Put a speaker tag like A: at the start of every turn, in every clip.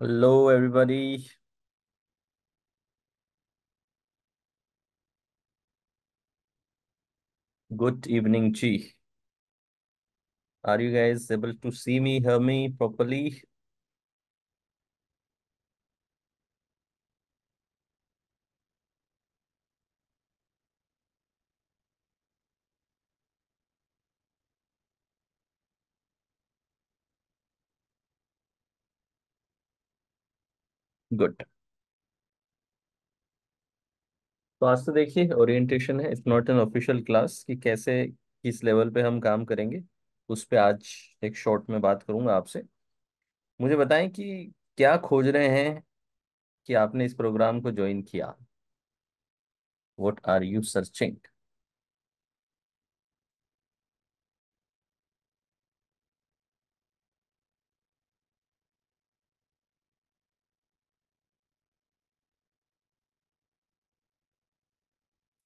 A: Hello, everybody. Good evening, Chi. Are you guys able to see me, hear me properly? Good तो आज तो देखिए orientation है it's not an official class कि कैसे किस लेवल पे हम काम करेंगे उस पर आज एक शॉर्ट में बात करूंगा आपसे मुझे बताएं कि क्या खोज रहे हैं कि आपने इस प्रोग्राम को ज्वाइन किया what are you searching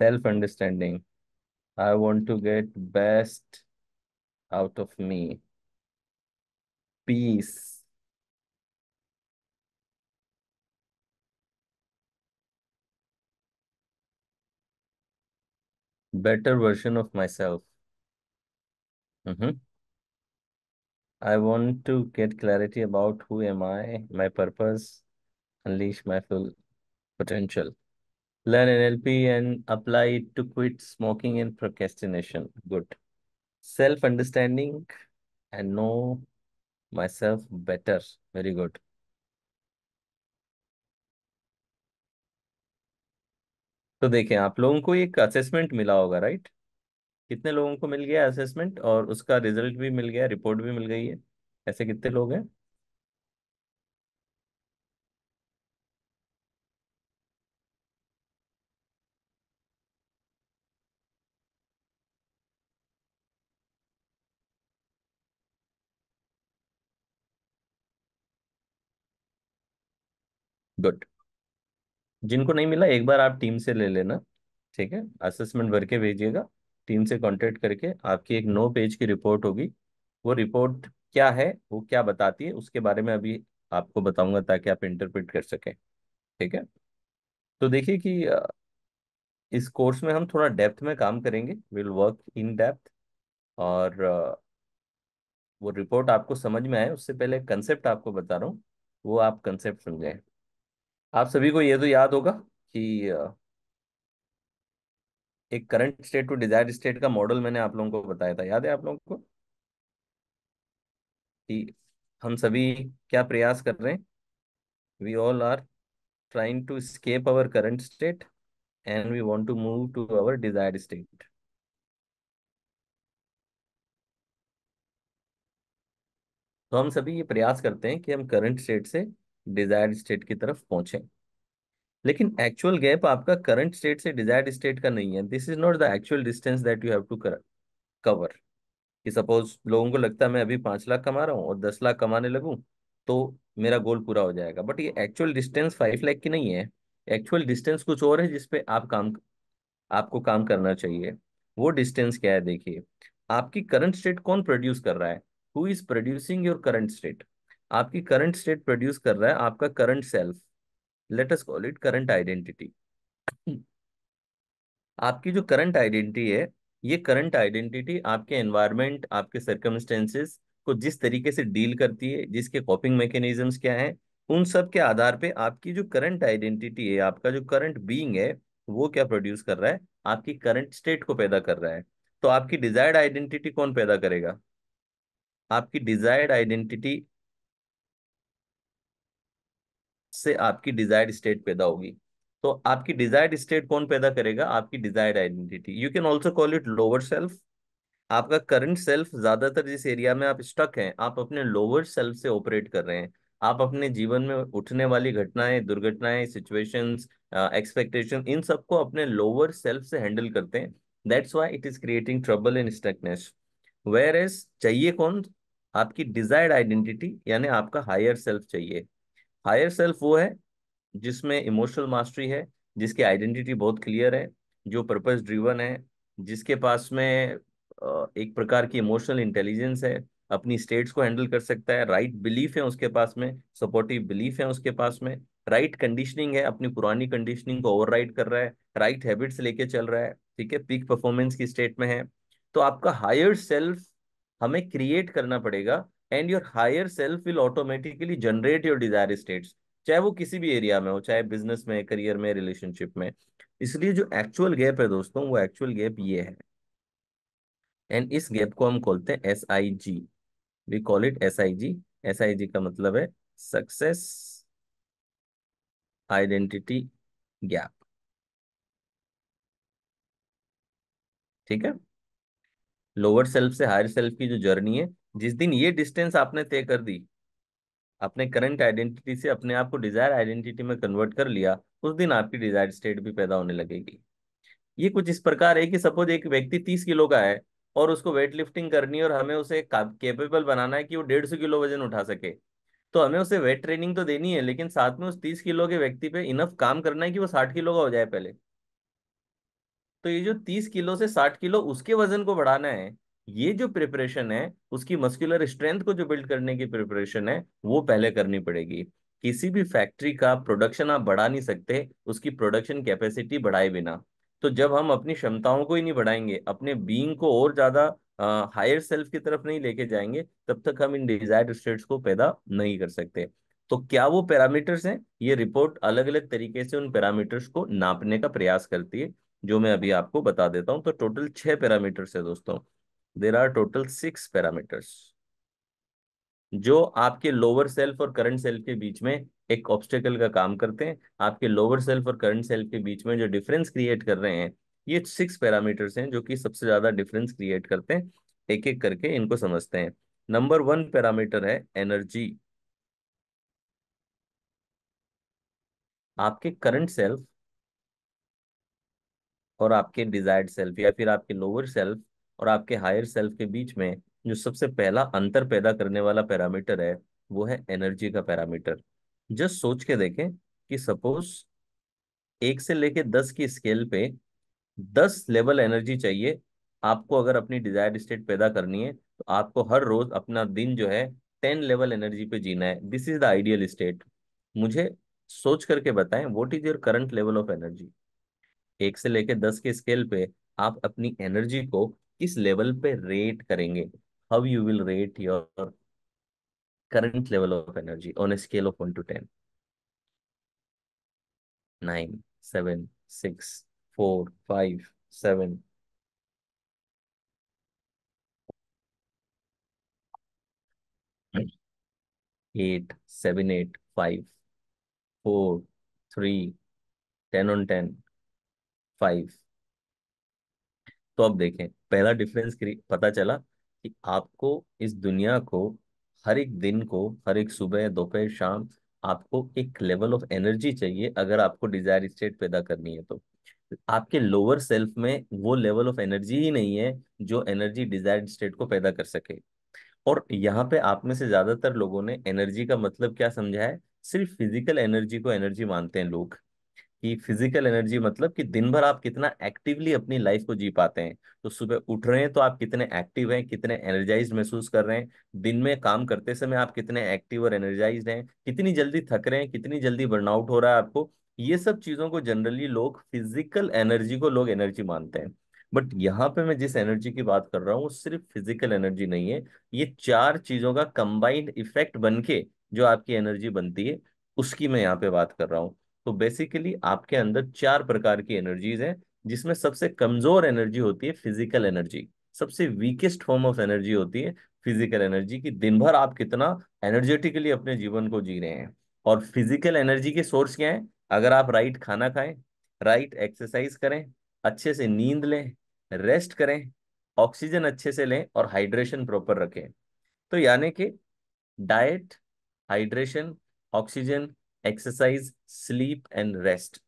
A: self understanding. I want to get best out of me. Peace. Better version of myself. Mm-hmm. I want to get clarity about who am I, my purpose, unleash my full potential. learn NLP and apply it to quit smoking and procrastination. Good. Self understanding and know myself better. Very good. तो देखें आप लोगों को एक assessment मिला होगा right कितने लोगों को मिल गया असेसमेंट और उसका रिजल्ट भी मिल गया रिपोर्ट भी मिल गई है ऐसे कितने लोग हैं गुड जिनको नहीं मिला एक बार आप टीम से ले लेना ठीक है असेसमेंट भर के भेजिएगा टीम से कांटेक्ट करके आपकी एक नौ पेज की रिपोर्ट होगी वो रिपोर्ट क्या है वो क्या बताती है उसके बारे में अभी आपको बताऊंगा ताकि आप इंटरप्रिट कर सकें ठीक है तो देखिए कि इस कोर्स में हम थोड़ा डेप्थ में काम करेंगे विल वर्क इन डेप्थ और वो रिपोर्ट आपको समझ में आए उससे पहले कंसेप्ट आपको बता रहा हूँ वो आप कंसेप्ट समझें आप सभी को ये तो याद होगा कि एक current state to desire state का मॉडल मैंने आप लोगों को बताया था याद है आप लोगों को कि हम सभी क्या प्रयास कर रहे हैं we all are trying to escape our current state and we want to move to our desire state तो हम सभी ये प्रयास करते हैं कि हम करंट स्टेट से डिजायर्ड स्टेट की तरफ पहुंचे लेकिन एक्चुअल गैप आपका करंट स्टेट से डिजायर्ड स्टेट का नहीं है this is not the actual distance that you have to cover कि सपोज लोगों को लगता है मैं अभी पांच लाख कमा रहा हूँ और दस लाख कमाने लगू तो मेरा गोल पूरा हो जाएगा बट ये एक्चुअल डिस्टेंस फाइव लाख की नहीं है एक्चुअल डिस्टेंस कुछ और है जिसपे आप काम आपको काम करना चाहिए वो डिस्टेंस क्या है देखिए आपकी करंट स्टेट कौन प्रोड्यूस कर रहा है who is producing your current state आपकी करंट स्टेट प्रोड्यूस कर रहा है आपका current self let us call it current identity आपकी जो करंट आइडेंटिटी है ये करंट आइडेंटिटी आपके एनवायरनमेंट आपके सर्कमस्टेंसेस को जिस तरीके से डील करती है जिसके कॉपिंग मैकेनिज्म क्या है उन सब के आधार पे आपकी जो करंट आइडेंटिटी है आपका जो करंट बीइंग है वो क्या प्रोड्यूस कर रहा है आपकी करंट स्टेट को पैदा कर रहा है तो आपकी डिजायर्ड आइडेंटिटी कौन पैदा करेगा आपकी डिजायर्ड आइडेंटिटी से आपकी डिजायर्ड स्टेट पैदा होगी तो आपकी डिजायर्ड स्टेट कौन पैदा करेगा आपकी desired identity you can also call it lower self आपका करंट सेल्फ ज्यादातर जिस एरिया में आप स्टक हैं आप अपने लोअर सेल्फ से ऑपरेट कर रहे हैं आप अपने जीवन में उठने वाली घटनाएं दुर्घटनाएं सिचुएशंस एक्सपेक्टेशन इन सबको अपने लोअर सेल्फ से हैंडल करते हैं that's why it is creating trouble in stuckness whereas चाहिए कौन आपकी डिजायर्ड आइडेंटिटी यानी आपका हायर सेल्फ चाहिए हायर सेल्फ वो है जिसमें इमोशनल मास्टरी है जिसकी आइडेंटिटी बहुत क्लियर है जो पर्पज ड्रीवन है जिसके पास में एक प्रकार की इमोशनल इंटेलिजेंस है अपनी स्टेट्स को हैंडल कर सकता है राइट right बिलीफ है उसके पास में सपोर्टिव बिलीफ है उसके पास में राइट right कंडीशनिंग है अपनी पुरानी कंडीशनिंग को ओवरराइड कर रहा है राइट right हैबिट्स लेके चल रहा है ठीक है पीक परफॉर्मेंस की स्टेट में है तो आपका हायर सेल्फ हमें क्रिएट करना पड़ेगा and your higher self will automatically generate your desire states चाहे वो किसी भी एरिया में हो चाहे बिजनेस में करियर में रिलेशनशिप में इसलिए जो एक्चुअल गैप है दोस्तों वो एक्चुअल गैप ये है एंड इस गैप को हम खोलते हैं S I G we call it S I G S I G का मतलब है सक्सेस आइडेंटिटी गैप ठीक है लोअर सेल्फ से हायर सेल्फ की जो जर्नी है जिस दिन ये डिस्टेंस आपने तय कर दी अपने करंट आइडेंटिटी से अपने आप को डिजायर आइडेंटिटी में कन्वर्ट कर लिया उस दिन आपकी डिजायर स्टेट भी पैदा होने लगेगी ये कुछ इस प्रकार है कि सपोज एक व्यक्ति तीस किलो का है और उसको वेट लिफ्टिंग करनी और हमें उसे कैपेबल बनाना है कि वो डेढ़ सौ किलो वजन उठा सके तो हमें उसे वेट ट्रेनिंग तो देनी है लेकिन साथ में उस तीस किलो के व्यक्ति पे इनफ काम करना है कि वो साठ किलो का हो जाए पहले तो ये जो तीस किलो से साठ किलो उसके वजन को बढ़ाना है ये जो प्रिपरेशन है उसकी मस्कुलर स्ट्रेंथ को जो बिल्ड करने की प्रिपरेशन है वो पहले करनी पड़ेगी किसी भी फैक्ट्री का प्रोडक्शन आप बढ़ा नहीं सकते उसकी प्रोडक्शन कैपेसिटी बढ़ाए बिना तो जब हम अपनी क्षमताओं को ही नहीं बढ़ाएंगे अपने बींग को और ज्यादा हायर सेल्फ की तरफ नहीं लेके जाएंगे तब तक हम इन डिजायर्ड स्टेट्स को पैदा नहीं कर सकते तो क्या वो पैरामीटर्स हैं ये रिपोर्ट अलग अलग तरीके से उन पैरामीटर्स को नापने का प्रयास करती है जो मैं अभी आपको बता देता हूँ तो टोटल छह पैरामीटर्स है दोस्तों there are total six parameters जो आपके लोअर सेल्फ और करंट सेल्फ के बीच में एक ऑब्स्टेकल का काम करते हैं आपके लोअर सेल्फ और करंट सेल्फ के बीच में जो डिफरेंस क्रिएट कर रहे हैं ये सिक्स पैरामीटर्स हैं जो कि सबसे ज्यादा डिफरेंस क्रिएट करते हैं एक एक करके इनको समझते हैं नंबर वन पैरामीटर है एनर्जी आपके करंट सेल्फ और आपके डिजायर्ड सेल्फ या फिर आपके लोअर सेल्फ और आपके हायर सेल्फ के बीच में जो सबसे पहला अंतर पैदा करने वाला पैरामीटर है वो है एनर्जी का पैरामीटर जस्ट सोच के देखें कि सपोज एक से लेके दस की स्केल पे दस लेवल एनर्जी चाहिए आपको अगर अपनी डिजायर स्टेट पैदा करनी है तो आपको हर रोज अपना दिन जो है टेन लेवल एनर्जी पे जीना है this is the ideal state मुझे सोच करके बताएं what is your current level of energy एक से लेके दस के स्केल पे आप अपनी एनर्जी को किस लेवल पे रेट करेंगे how you will rate your current level of energy on a scale of one to ten nine seven six four five seven eight seven eight five four three ten on ten five तो अब देखें पहला difference पता चला कि आपको इस दुनिया को हर एक दिन को हर एक सुबह दोपहर शाम आपको एक लेवल ऑफ एनर्जी चाहिए अगर आपको डिजायर स्टेट पैदा करनी है तो आपके लोअर सेल्फ में वो लेवल ऑफ एनर्जी ही नहीं है जो एनर्जी डिजायर स्टेट को पैदा कर सके और यहाँ पे आप में से ज्यादातर लोगों ने एनर्जी का मतलब क्या समझा है सिर्फ फिजिकल एनर्जी को एनर्जी मानते हैं लोग कि फिजिकल एनर्जी मतलब कि दिन भर आप कितना एक्टिवली अपनी लाइफ को जी पाते हैं तो सुबह उठ रहे हैं तो आप कितने एक्टिव हैं कितने एनर्जाइज महसूस कर रहे हैं दिन में काम करते समय आप कितने एक्टिव और एनर्जाइज हैं कितनी जल्दी थक रहे हैं कितनी जल्दी बर्नआउट हो रहा है आपको ये सब चीज़ों को जनरली लोग फिजिकल एनर्जी को लोग एनर्जी मानते हैं बट यहाँ पे मैं जिस एनर्जी की बात कर रहा हूँ वो सिर्फ फिजिकल एनर्जी नहीं है ये चार चीज़ों का कंबाइंड इफेक्ट बन के जो आपकी एनर्जी बनती है उसकी मैं यहाँ पे बात कर रहा हूँ तो बेसिकली आपके अंदर चार प्रकार की एनर्जीज हैं जिसमें सबसे कमजोर एनर्जी होती है फिजिकल एनर्जी सबसे वीकेस्ट फॉर्म ऑफ एनर्जी होती है फिजिकल एनर्जी की दिन भर आप कितना एनर्जेटिकली अपने जीवन को जी रहे हैं और फिजिकल एनर्जी के सोर्स क्या है अगर आप राइट खाना खाएं राइट एक्सरसाइज करें अच्छे से नींद लें रेस्ट करें ऑक्सीजन अच्छे से लें और हाइड्रेशन प्रॉपर रखें तो यानी कि diet hydration oxygen exercise sleep and rest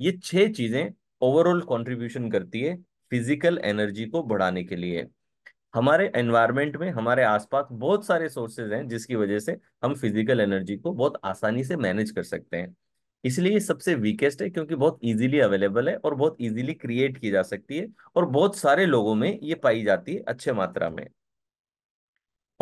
A: ये छह चीजें ओवरऑल कंट्रीब्यूशन करती है फिजिकल एनर्जी को बढ़ाने के लिए हमारे एनवायरमेंट में हमारे आसपास बहुत सारे सोर्सेज हैं जिसकी वजह से हम फिजिकल एनर्जी को बहुत आसानी से मैनेज कर सकते हैं इसलिए ये सबसे वीकेस्ट है क्योंकि बहुत इजीली अवेलेबल है और बहुत इजीली क्रिएट की जा सकती है और बहुत सारे लोगों में ये पाई जाती है अच्छे मात्रा में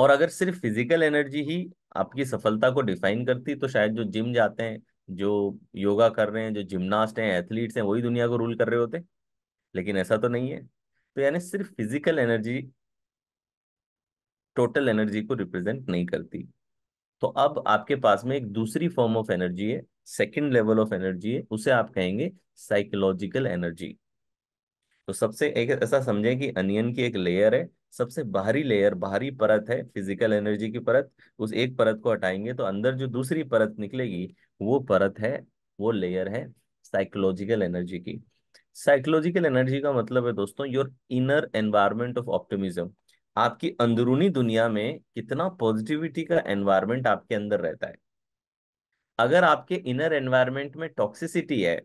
A: और अगर सिर्फ फिजिकल एनर्जी ही आपकी सफलता को डिफाइन करती तो शायद जो जिम जाते हैं जो योगा कर रहे हैं जो जिमनास्ट हैं एथलीट्स हैं वही दुनिया को रूल कर रहे होते लेकिन ऐसा तो नहीं है तो यानी सिर्फ फिजिकल एनर्जी टोटल एनर्जी को रिप्रेजेंट नहीं करती तो अब आपके पास में एक दूसरी फॉर्म ऑफ एनर्जी है सेकेंड लेवल ऑफ एनर्जी है उसे आप कहेंगे साइकोलॉजिकल एनर्जी तो सबसे एक ऐसा समझें कि अनियन की एक लेयर है सबसे बाहरी लेयर बाहरी परत है फिजिकल एनर्जी की परत उस एक परत को हटाएंगे तो अंदर जो दूसरी परत निकलेगी वो परत है वो लेयर है साइकोलॉजिकल एनर्जी की साइकोलॉजिकल एनर्जी का मतलब है दोस्तों your inner environment of optimism आपकी अंदरूनी दुनिया में कितना पॉजिटिविटी का एनवायरमेंट आपके अंदर रहता है अगर आपके इनर एनवायरमेंट में टॉक्सिसिटी है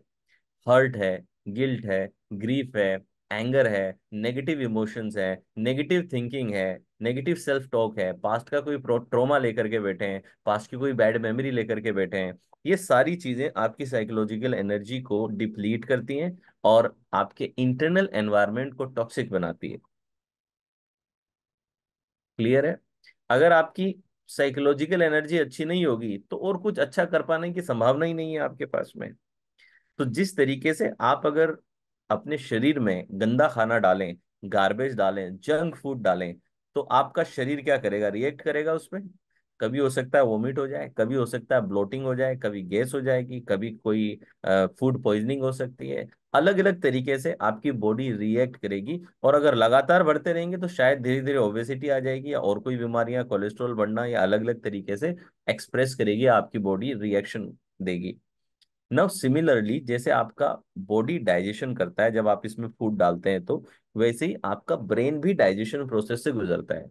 A: हर्ट है गिल्ट है ग्रीफ है एंगर है नेगेटिव इमोशंस है नेगेटिव थिंकिंग है नेगेटिव सेल्फ टॉक है पास्ट का कोई ट्रोमा लेकर के बैठे हैं पास्ट की कोई बैड मेमोरी लेकर के बैठे हैं ये सारी चीज़ें आपकी साइकोलॉजिकल एनर्जी को डिप्लीट करती हैं और आपके इंटरनल एनवायरमेंट को टॉक्सिक बनाती है क्लियर है अगर आपकी साइकोलॉजिकल एनर्जी अच्छी नहीं होगी तो और कुछ अच्छा कर पाने की संभावना ही नहीं है आपके पास में तो जिस तरीके से आप अगर अपने शरीर में गंदा खाना डालें गार्बेज डालें जंक फूड डालें तो आपका शरीर क्या करेगा रिएक्ट करेगा उसमें कभी हो सकता है वोमिट हो जाए कभी हो सकता है ब्लोटिंग हो जाए कभी गैस हो जाएगी कभी कोई फूड पॉइजनिंग हो सकती है अलग अलग तरीके से आपकी बॉडी रिएक्ट करेगी और अगर लगातार बढ़ते रहेंगे तो शायद धीरे धीरे ओबेसिटी आ जाएगी या और कोई बीमारियां कोलेस्ट्रॉल बढ़ना या अलग अलग तरीके से एक्सप्रेस करेगी आपकी बॉडी रिएक्शन देगी नव सिमिलरली जैसे आपका बॉडी डाइजेशन करता है जब आप इसमें फूड डालते हैं तो वैसे ही आपका ब्रेन भी डाइजेशन प्रोसेस से गुजरता है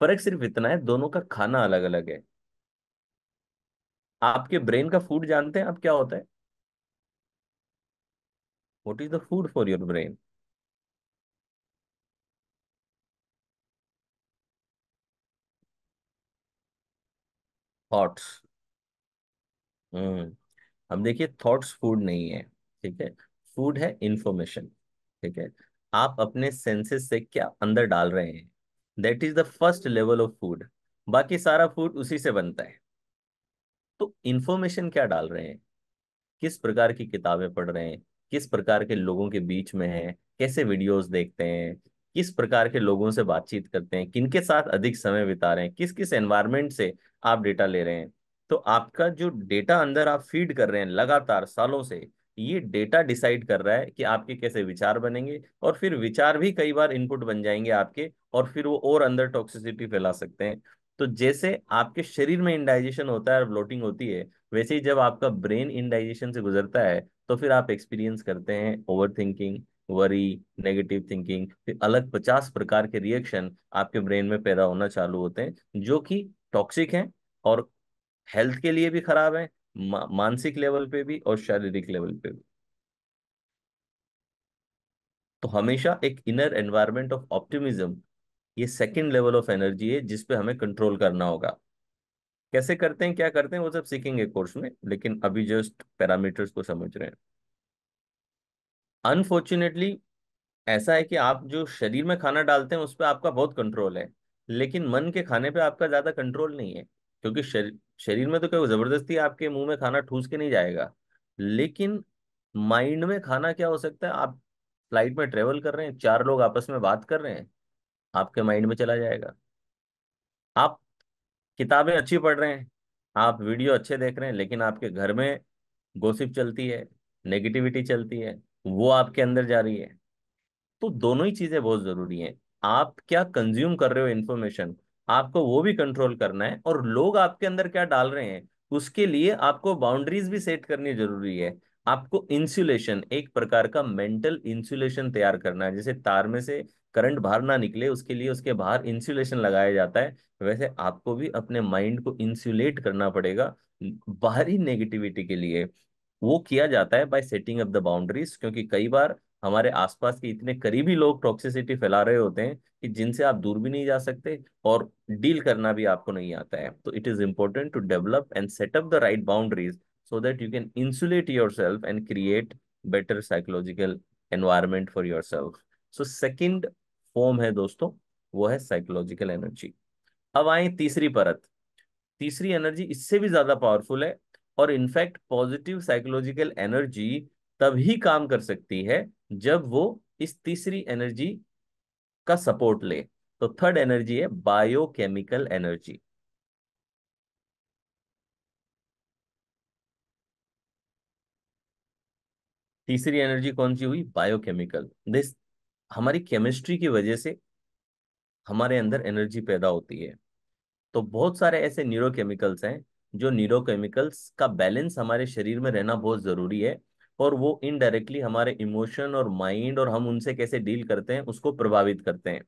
A: फर्क सिर्फ इतना है दोनों का खाना अलग अलग है आपके ब्रेन का फूड जानते हैं आप क्या होता है what is the food for your brain thoughts hmm हम देखिए थॉट्स फूड नहीं है ठीक है फूड है इंफॉर्मेशन ठीक है आप अपने सेंसेस से क्या अंदर डाल रहे हैं that is the first level of food बाकी सारा फूड उसी से बनता है तो इंफॉर्मेशन क्या डाल रहे हैं किस प्रकार की किताबें पढ़ रहे हैं किस प्रकार के लोगों के बीच में है कैसे वीडियोस देखते हैं किस प्रकार के लोगों से बातचीत करते हैं किनके साथ अधिक समय बिता रहे हैं किस किस एनवायरमेंट से आप डेटा ले रहे हैं तो आपका जो डेटा अंदर आप फीड कर रहे हैं लगातार सालों से ये डेटा डिसाइड कर रहा है कि आपके कैसे विचार बनेंगे और फिर विचार भी कई बार इनपुट बन जाएंगे आपके और फिर वो और अंदर टॉक्सिसिटी फैला सकते हैं तो जैसे आपके शरीर में इंडाइजेशन होता है और ब्लोटिंग होती है वैसे ही जब आपका ब्रेन इंडाइजेशन से गुजरता है तो फिर आप एक्सपीरियंस करते हैं overthinking worry negative thinking फिर अलग पचास प्रकार के रिएक्शन आपके ब्रेन में पैदा होना चालू होते हैं जो कि टॉक्सिक हैं और हेल्थ के लिए भी खराब है मा, मानसिक लेवल पे भी और शारीरिक लेवल पे भी तो हमेशा एक इनर एनवायरमेंट ऑफ ऑप्टिमिज्म ये सेकंड लेवल ऑफ एनर्जी है जिसपे हमें कंट्रोल करना होगा कैसे करते हैं क्या करते हैं वो सब सीखेंगे कोर्स में लेकिन अभी जस्ट पैरामीटर्स को समझ रहे हैं अनफॉर्चुनेटली ऐसा है कि आप जो शरीर में खाना डालते हैं उस पर आपका बहुत कंट्रोल है लेकिन मन के खाने पर आपका ज्यादा कंट्रोल नहीं है क्योंकि शरीर शरीर में तो क्या जबरदस्ती आपके मुंह में खाना ठूस के नहीं जाएगा लेकिन माइंड में खाना क्या हो सकता है आप फ्लाइट में ट्रेवल कर रहे हैं चार लोग आपस में बात कर रहे हैं आपके माइंड में चला जाएगा आप किताबें अच्छी पढ़ रहे हैं आप वीडियो अच्छे देख रहे हैं लेकिन आपके घर में गोसिप चलती है नेगेटिविटी चलती है वो आपके अंदर जा रही है तो दोनों ही चीजें बहुत जरूरी हैं आप क्या कंज्यूम कर रहे हो इन्फॉर्मेशन आपको वो भी कंट्रोल करना है और लोग आपके अंदर क्या डाल रहे हैं उसके लिए आपको बाउंड्रीज भी सेट करनी जरूरी है आपको इंसुलेशन एक प्रकार का मेंटल इंसुलेशन तैयार करना है जैसे तार में से करंट बाहर ना निकले उसके लिए उसके बाहर इंसुलेशन लगाया जाता है वैसे आपको भी अपने माइंड को इंसुलेट करना पड़ेगा बाहरी नेगेटिविटी के लिए वो किया जाता है by setting up the boundaries क्योंकि कई बार हमारे आसपास के इतने करीबी लोग टॉक्सिसिटी फैला रहे होते हैं कि जिनसे आप दूर भी नहीं जा सकते और डील करना भी आपको नहीं आता है तो it is important to develop and set up the right boundaries so that you can insulate yourself and create better psychological environment for yourself so second form है दोस्तों वो है साइकोलॉजिकल एनर्जी अब आए तीसरी परत तीसरी एनर्जी इससे भी ज्यादा पावरफुल है और इनफैक्ट पॉजिटिव साइकोलॉजिकल एनर्जी तभी काम कर सकती है जब वो इस तीसरी एनर्जी का सपोर्ट ले तो थर्ड एनर्जी है बायोकेमिकल एनर्जी तीसरी एनर्जी कौन सी हुई बायोकेमिकल दिस हमारी केमिस्ट्री की वजह से हमारे अंदर एनर्जी पैदा होती है तो बहुत सारे ऐसे न्यूरोकेमिकल्स हैं जो न्यूरोकेमिकल्स का बैलेंस हमारे शरीर में रहना बहुत जरूरी है और वो इनडायरेक्टली हमारे इमोशन और माइंड और हम उनसे कैसे डील करते हैं उसको प्रभावित करते हैं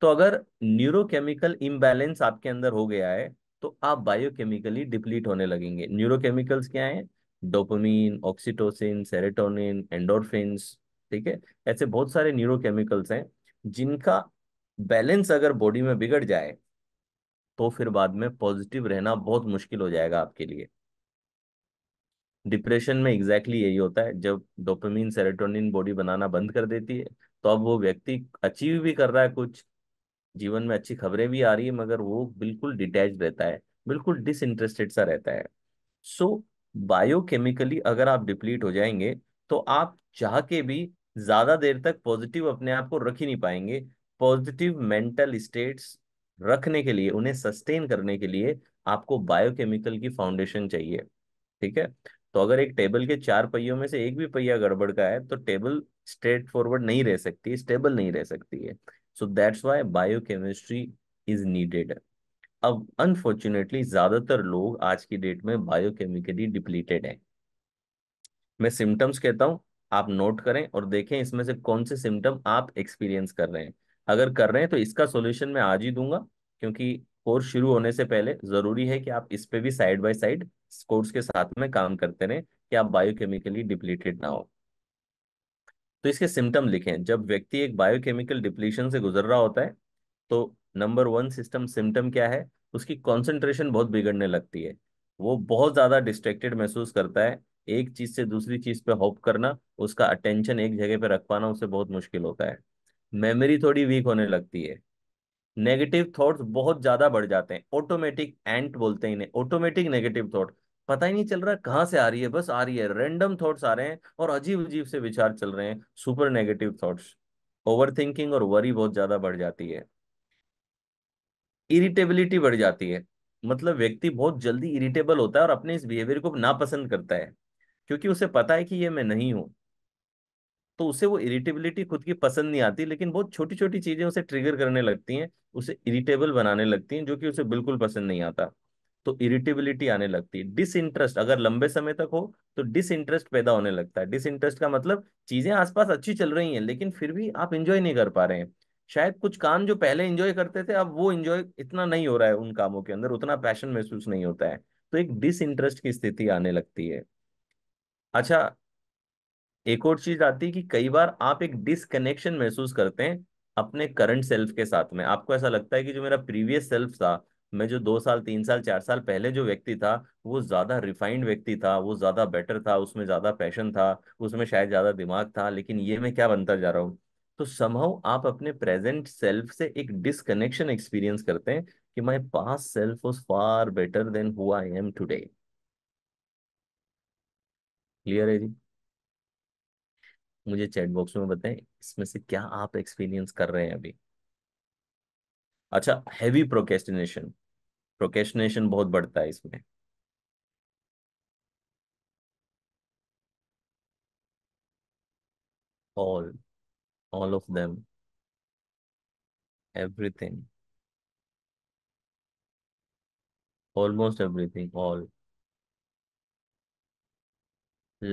A: तो अगर न्यूरोकेमिकल इम्बैलेंस आपके अंदर हो गया है तो आप बायोकेमिकली डिप्लीट होने लगेंगे न्यूरोकेमिकल्स क्या हैं डोपामीन ऑक्सीटोसिन सेरेटोनिन एंडोरफिन्स ठीक है ऐसे बहुत सारे न्यूरोकेमिकल्स हैं जिनका बैलेंस अगर बॉडी में बिगड़ जाए तो फिर बाद में पॉजिटिव रहना बहुत मुश्किल हो जाएगा आपके लिए डिप्रेशन में एग्जैक्टली exactly यही होता है जब डोपामिन सेरेटोनिन बॉडी बनाना बंद कर देती है तो अब वो व्यक्ति अचीव भी कर रहा है कुछ जीवन में अच्छी खबरें भी आ रही है मगर वो बिल्कुल डिटैच रहता है बिल्कुल डिसइंटरेस्टेड सा रहता है सो so, बायोकेमिकली अगर आप डिप्लीट हो जाएंगे तो आप चाह के भी ज्यादा देर तक पॉजिटिव अपने आप को रख ही नहीं पाएंगे पॉजिटिव मेंटल स्टेट्स रखने के लिए उन्हें सस्टेन करने के लिए आपको बायोकेमिकल की फाउंडेशन चाहिए ठीक है तो अगर एक टेबल के चार पहियों में से एक भी पहिया गड़बड़ का है तो टेबल स्ट्रेट फॉरवर्ड नहीं रह सकती स्टेबल नहीं रह सकती है so that's why biochemistry is needed अब अनफॉर्चुनेटली ज्यादातर लोग आज की डेट में बायोकेमिकली डिप्लीटेड हैं मैं सिम्टम्स कहता हूं आप नोट करें और देखें इसमें से कौन से सिम्टम आप एक्सपीरियंस कर रहे हैं अगर कर रहे हैं तो इसका सॉल्यूशन मैं आज ही दूंगा क्योंकि कोर्स शुरू होने से पहले जरूरी है कि आप इस पे भी साइड बाय साइड कोर्स के साथ में काम करते रहें कि आप बायोकेमिकली डिप्लीटेड ना हो तो इसके सिम्टम लिखें जब व्यक्ति एक बायोकेमिकल डिप्लीशन से गुजर रहा होता है तो नंबर वन सिस्टम सिम्टम क्या है उसकी कॉन्सेंट्रेशन बहुत बिगड़ने लगती है वो बहुत ज्यादा डिस्ट्रेक्टेड महसूस करता है एक चीज से दूसरी चीज पे होप करना उसका अटेंशन एक जगह पे रख पाना उससे बहुत मुश्किल होता है मेमोरी थोड़ी वीक होने लगती है नेगेटिव थॉट्स बहुत ज्यादा बढ़ जाते हैं ऑटोमेटिक एंट बोलते हैं इन्हें ऑटोमेटिक नेगेटिव थॉट पता ही नहीं चल रहा कहाँ से आ रही है बस आ रही है रेंडम थॉट्स आ रहे हैं और अजीब अजीब से विचार चल रहे हैं super negative thoughts overthinking और वरी बहुत ज्यादा बढ़ जाती है इरिटेबिलिटी बढ़ जाती है मतलब व्यक्ति बहुत जल्दी इरिटेबल होता है और अपने इस बिहेवियर को नापसंद करता है क्योंकि उसे पता है कि ये मैं नहीं हूं तो उसे वो इरिटेबिलिटी खुद की पसंद नहीं आती लेकिन बहुत छोटी छोटी चीजें उसे ट्रिगर करने लगती हैं उसे इरिटेबल बनाने लगती हैं जो कि उसे बिल्कुल पसंद नहीं आता तो इरिटेबिलिटी आने लगती है डिसइंटरेस्ट अगर लंबे समय तक हो तो डिसइंटरेस्ट पैदा होने लगता है डिसइंटरेस्ट का मतलब चीजें आसपास अच्छी चल रही हैं लेकिन फिर भी आप इंजॉय नहीं कर पा रहे हैं शायद कुछ काम जो पहले इंजॉय करते थे अब वो इंजॉय इतना नहीं हो रहा है उन कामों के अंदर उतना पैशन महसूस नहीं होता है तो एक डिसइंटरेस्ट की स्थिति आने लगती है अच्छा एक और चीज आती है कि कई बार आप एक डिसकनेक्शन महसूस करते हैं अपने करंट सेल्फ के साथ में आपको ऐसा लगता है कि जो मेरा प्रीवियस सेल्फ था मैं जो दो साल तीन साल चार साल पहले जो व्यक्ति था वो ज्यादा रिफाइंड व्यक्ति था वो ज्यादा बेटर था उसमें ज्यादा पैशन था उसमें शायद ज्यादा दिमाग था लेकिन ये मैं क्या बनता जा रहा हूँ तो समहाउ आप अपने प्रेजेंट सेल्फ से एक डिसकनेक्शन एक्सपीरियंस करते हैं कि my past self was far better than who I am today clear है जी मुझे चैट बॉक्स में बताएं इसमें से क्या आप एक्सपीरियंस कर रहे हैं अभी अच्छा हैवी प्रोकेस्टिनेशन प्रोकेशनेशन बहुत बढ़ता है इसमें all all of them everything almost everything all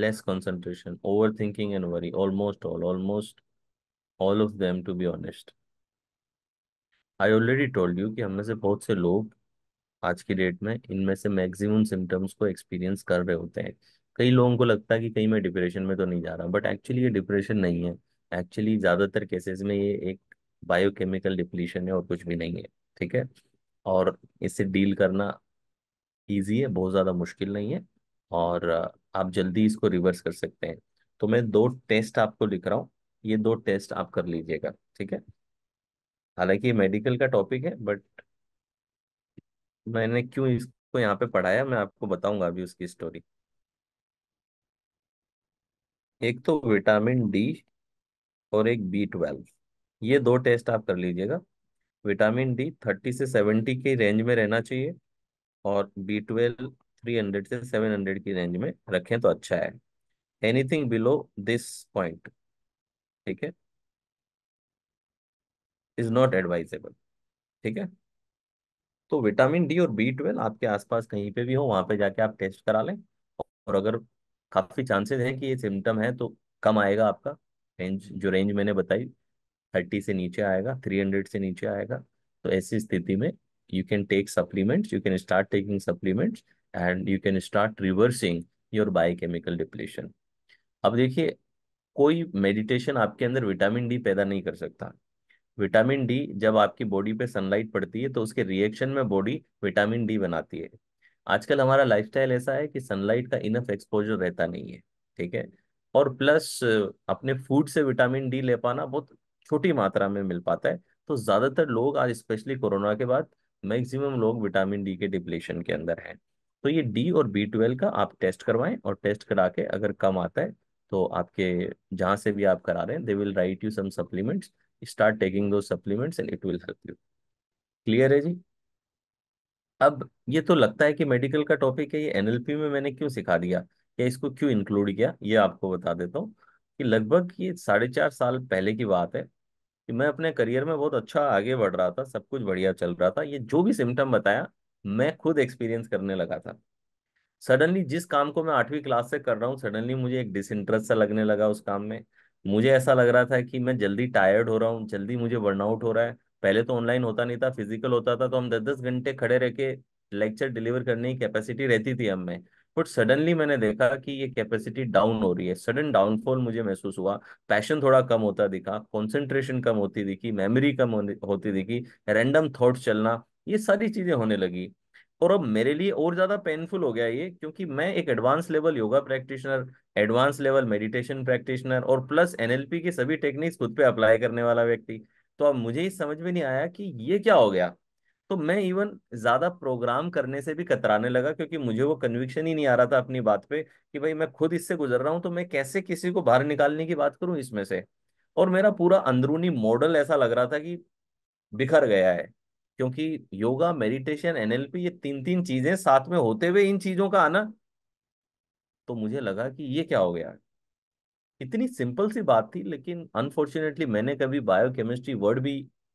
A: less concentration overthinking and worry almost all almost all of them to be honest i already told you कि हम में से बहुत से लोग आज की डेट में इनमें से मैक्सिमम सिम्टम्स को एक्सपीरियंस कर रहे होते हैं कई लोगों को लगता है कि कहीं मैं डिप्रेशन में तो नहीं जा रहा बट एक्चुअली ये डिप्रेशन नहीं है एक्चुअली ज़्यादातर केसेस में ये एक बायोकेमिकल डिप्लीशन है और कुछ भी नहीं है ठीक है और इससे डील करना ईजी है बहुत ज़्यादा मुश्किल नहीं है और आप जल्दी इसको रिवर्स कर सकते हैं तो मैं दो टेस्ट आपको लिख रहा हूँ ये दो टेस्ट आप कर लीजिएगा ठीक है हालांकि ये मेडिकल का टॉपिक है बट मैंने क्यों इसको यहाँ पे पढ़ाया मैं आपको बताऊंगा अभी उसकी स्टोरी एक तो विटामिन डी और एक बी ट्वेल्व ये दो टेस्ट आप कर लीजिएगा विटामिन डी थर्टी से सेवेंटी की रेंज में रहना चाहिए और बी ट्वेल्व थ्री हंड्रेड से सेवन हंड्रेड की रेंज में रखें तो अच्छा है एनीथिंग बिलो दिस पॉइंट ठीक है इज नॉट एडवाइजेबल ठीक है तो विटामिन डी और बी ट्वेल्व आपके आसपास कहीं पे भी हो वहां पे जाके आप टेस्ट करा लें और अगर काफ़ी चांसेस हैं कि ये सिम्टम है तो कम आएगा आपका रेंज जो रेंज मैंने बताई थर्टी से नीचे आएगा थ्री हंड्रेड से नीचे आएगा तो ऐसी स्थिति में you can take supplements you can start taking supplements and you can start reversing your biochemical depletion अब देखिए कोई मेडिटेशन आपके अंदर विटामिन डी पैदा नहीं कर सकता विटामिन डी जब आपकी बॉडी पे सनलाइट पड़ती है तो उसके रिएक्शन में बॉडी विटामिन डी बनाती है आजकल हमारा लाइफस्टाइल ऐसा है कि सनलाइट का इनफ एक्सपोजर रहता नहीं है ठीक है और प्लस अपने फूड से विटामिन डी ले पाना बहुत छोटी मात्रा में मिल पाता है तो ज़्यादातर लोग आज स्पेशली कोरोना के बाद मैक्सिमम लोग विटामिन डी के डिप्लेशन के अंदर हैं तो ये डी और बी ट्वेल्व का आप टेस्ट करवाएं और टेस्ट करा के अगर कम आता है तो आपके जहां से भी आप करा रहे हैं they will write you some supplements start taking दो supplements and it will help you clear है जी अब ये तो लगता है कि मेडिकल का टॉपिक है ये एनएलपी में मैंने क्यों सिखा दिया या इसको क्यों इंक्लूड किया ये आपको बता देता हूँ कि लगभग ये साढ़े चार साल पहले की बात है कि मैं अपने करियर में बहुत अच्छा आगे बढ़ रहा था सब कुछ बढ़िया चल रहा था ये जो भी सिम्टम बताया मैं खुद एक्सपीरियंस करने लगा था सडनली जिस काम को मैं आठवीं क्लास से कर रहा हूँ सडनली मुझे एक डिसइंटरेस्ट सा लगने लगा उस काम में मुझे ऐसा लग रहा था कि मैं जल्दी टायर्ड हो रहा हूँ जल्दी मुझे बर्नआउट हो रहा है पहले तो ऑनलाइन होता नहीं था फिजिकल होता था तो हम दस दस घंटे खड़े रह के लेक्चर डिलीवर करने की कैपेसिटी रहती थी हमें बट सडनली मैंने देखा कि ये कैपेसिटी डाउन हो रही है सडन डाउनफॉल मुझे महसूस हुआ पैशन थोड़ा कम होता दिखा कॉन्सेंट्रेशन कम होती दिखी मेमोरी कम होती दिखी रैंडम थॉट चलना ये सारी चीजें होने लगी और अब मेरे लिए और ज्यादा पेनफुल हो गया ये क्योंकि मैं एक advance level yoga practitioner advance level meditation practitioner और प्लस एनएलपी की सभी टेक्निक्स खुद पे अप्लाई करने वाला व्यक्ति तो अब मुझे समझ में नहीं आया कि ये क्या हो गया तो मैं इवन ज्यादा प्रोग्राम करने से भी कतराने लगा क्योंकि मुझे वो कन्विक्शन ही नहीं आ रहा था अपनी बात पे कि भाई मैं खुद इससे गुजर रहा हूँ तो मैं कैसे किसी को बाहर निकालने की बात करूँ इसमें से और मेरा पूरा अंदरूनी मॉडल ऐसा लग रहा था कि बिखर गया है क्योंकि योगा मेडिटेशन एनएलपी ये तीन तीन चीजें साथ में होते हुए इन चीजों का आना तो मुझे लगा कि ये क्या हो गया इतनी सिंपल सी बात थी लेकिन अनफॉर्चुनेटली मैंने कभी बायोकेमिस्ट्री वर्ड भी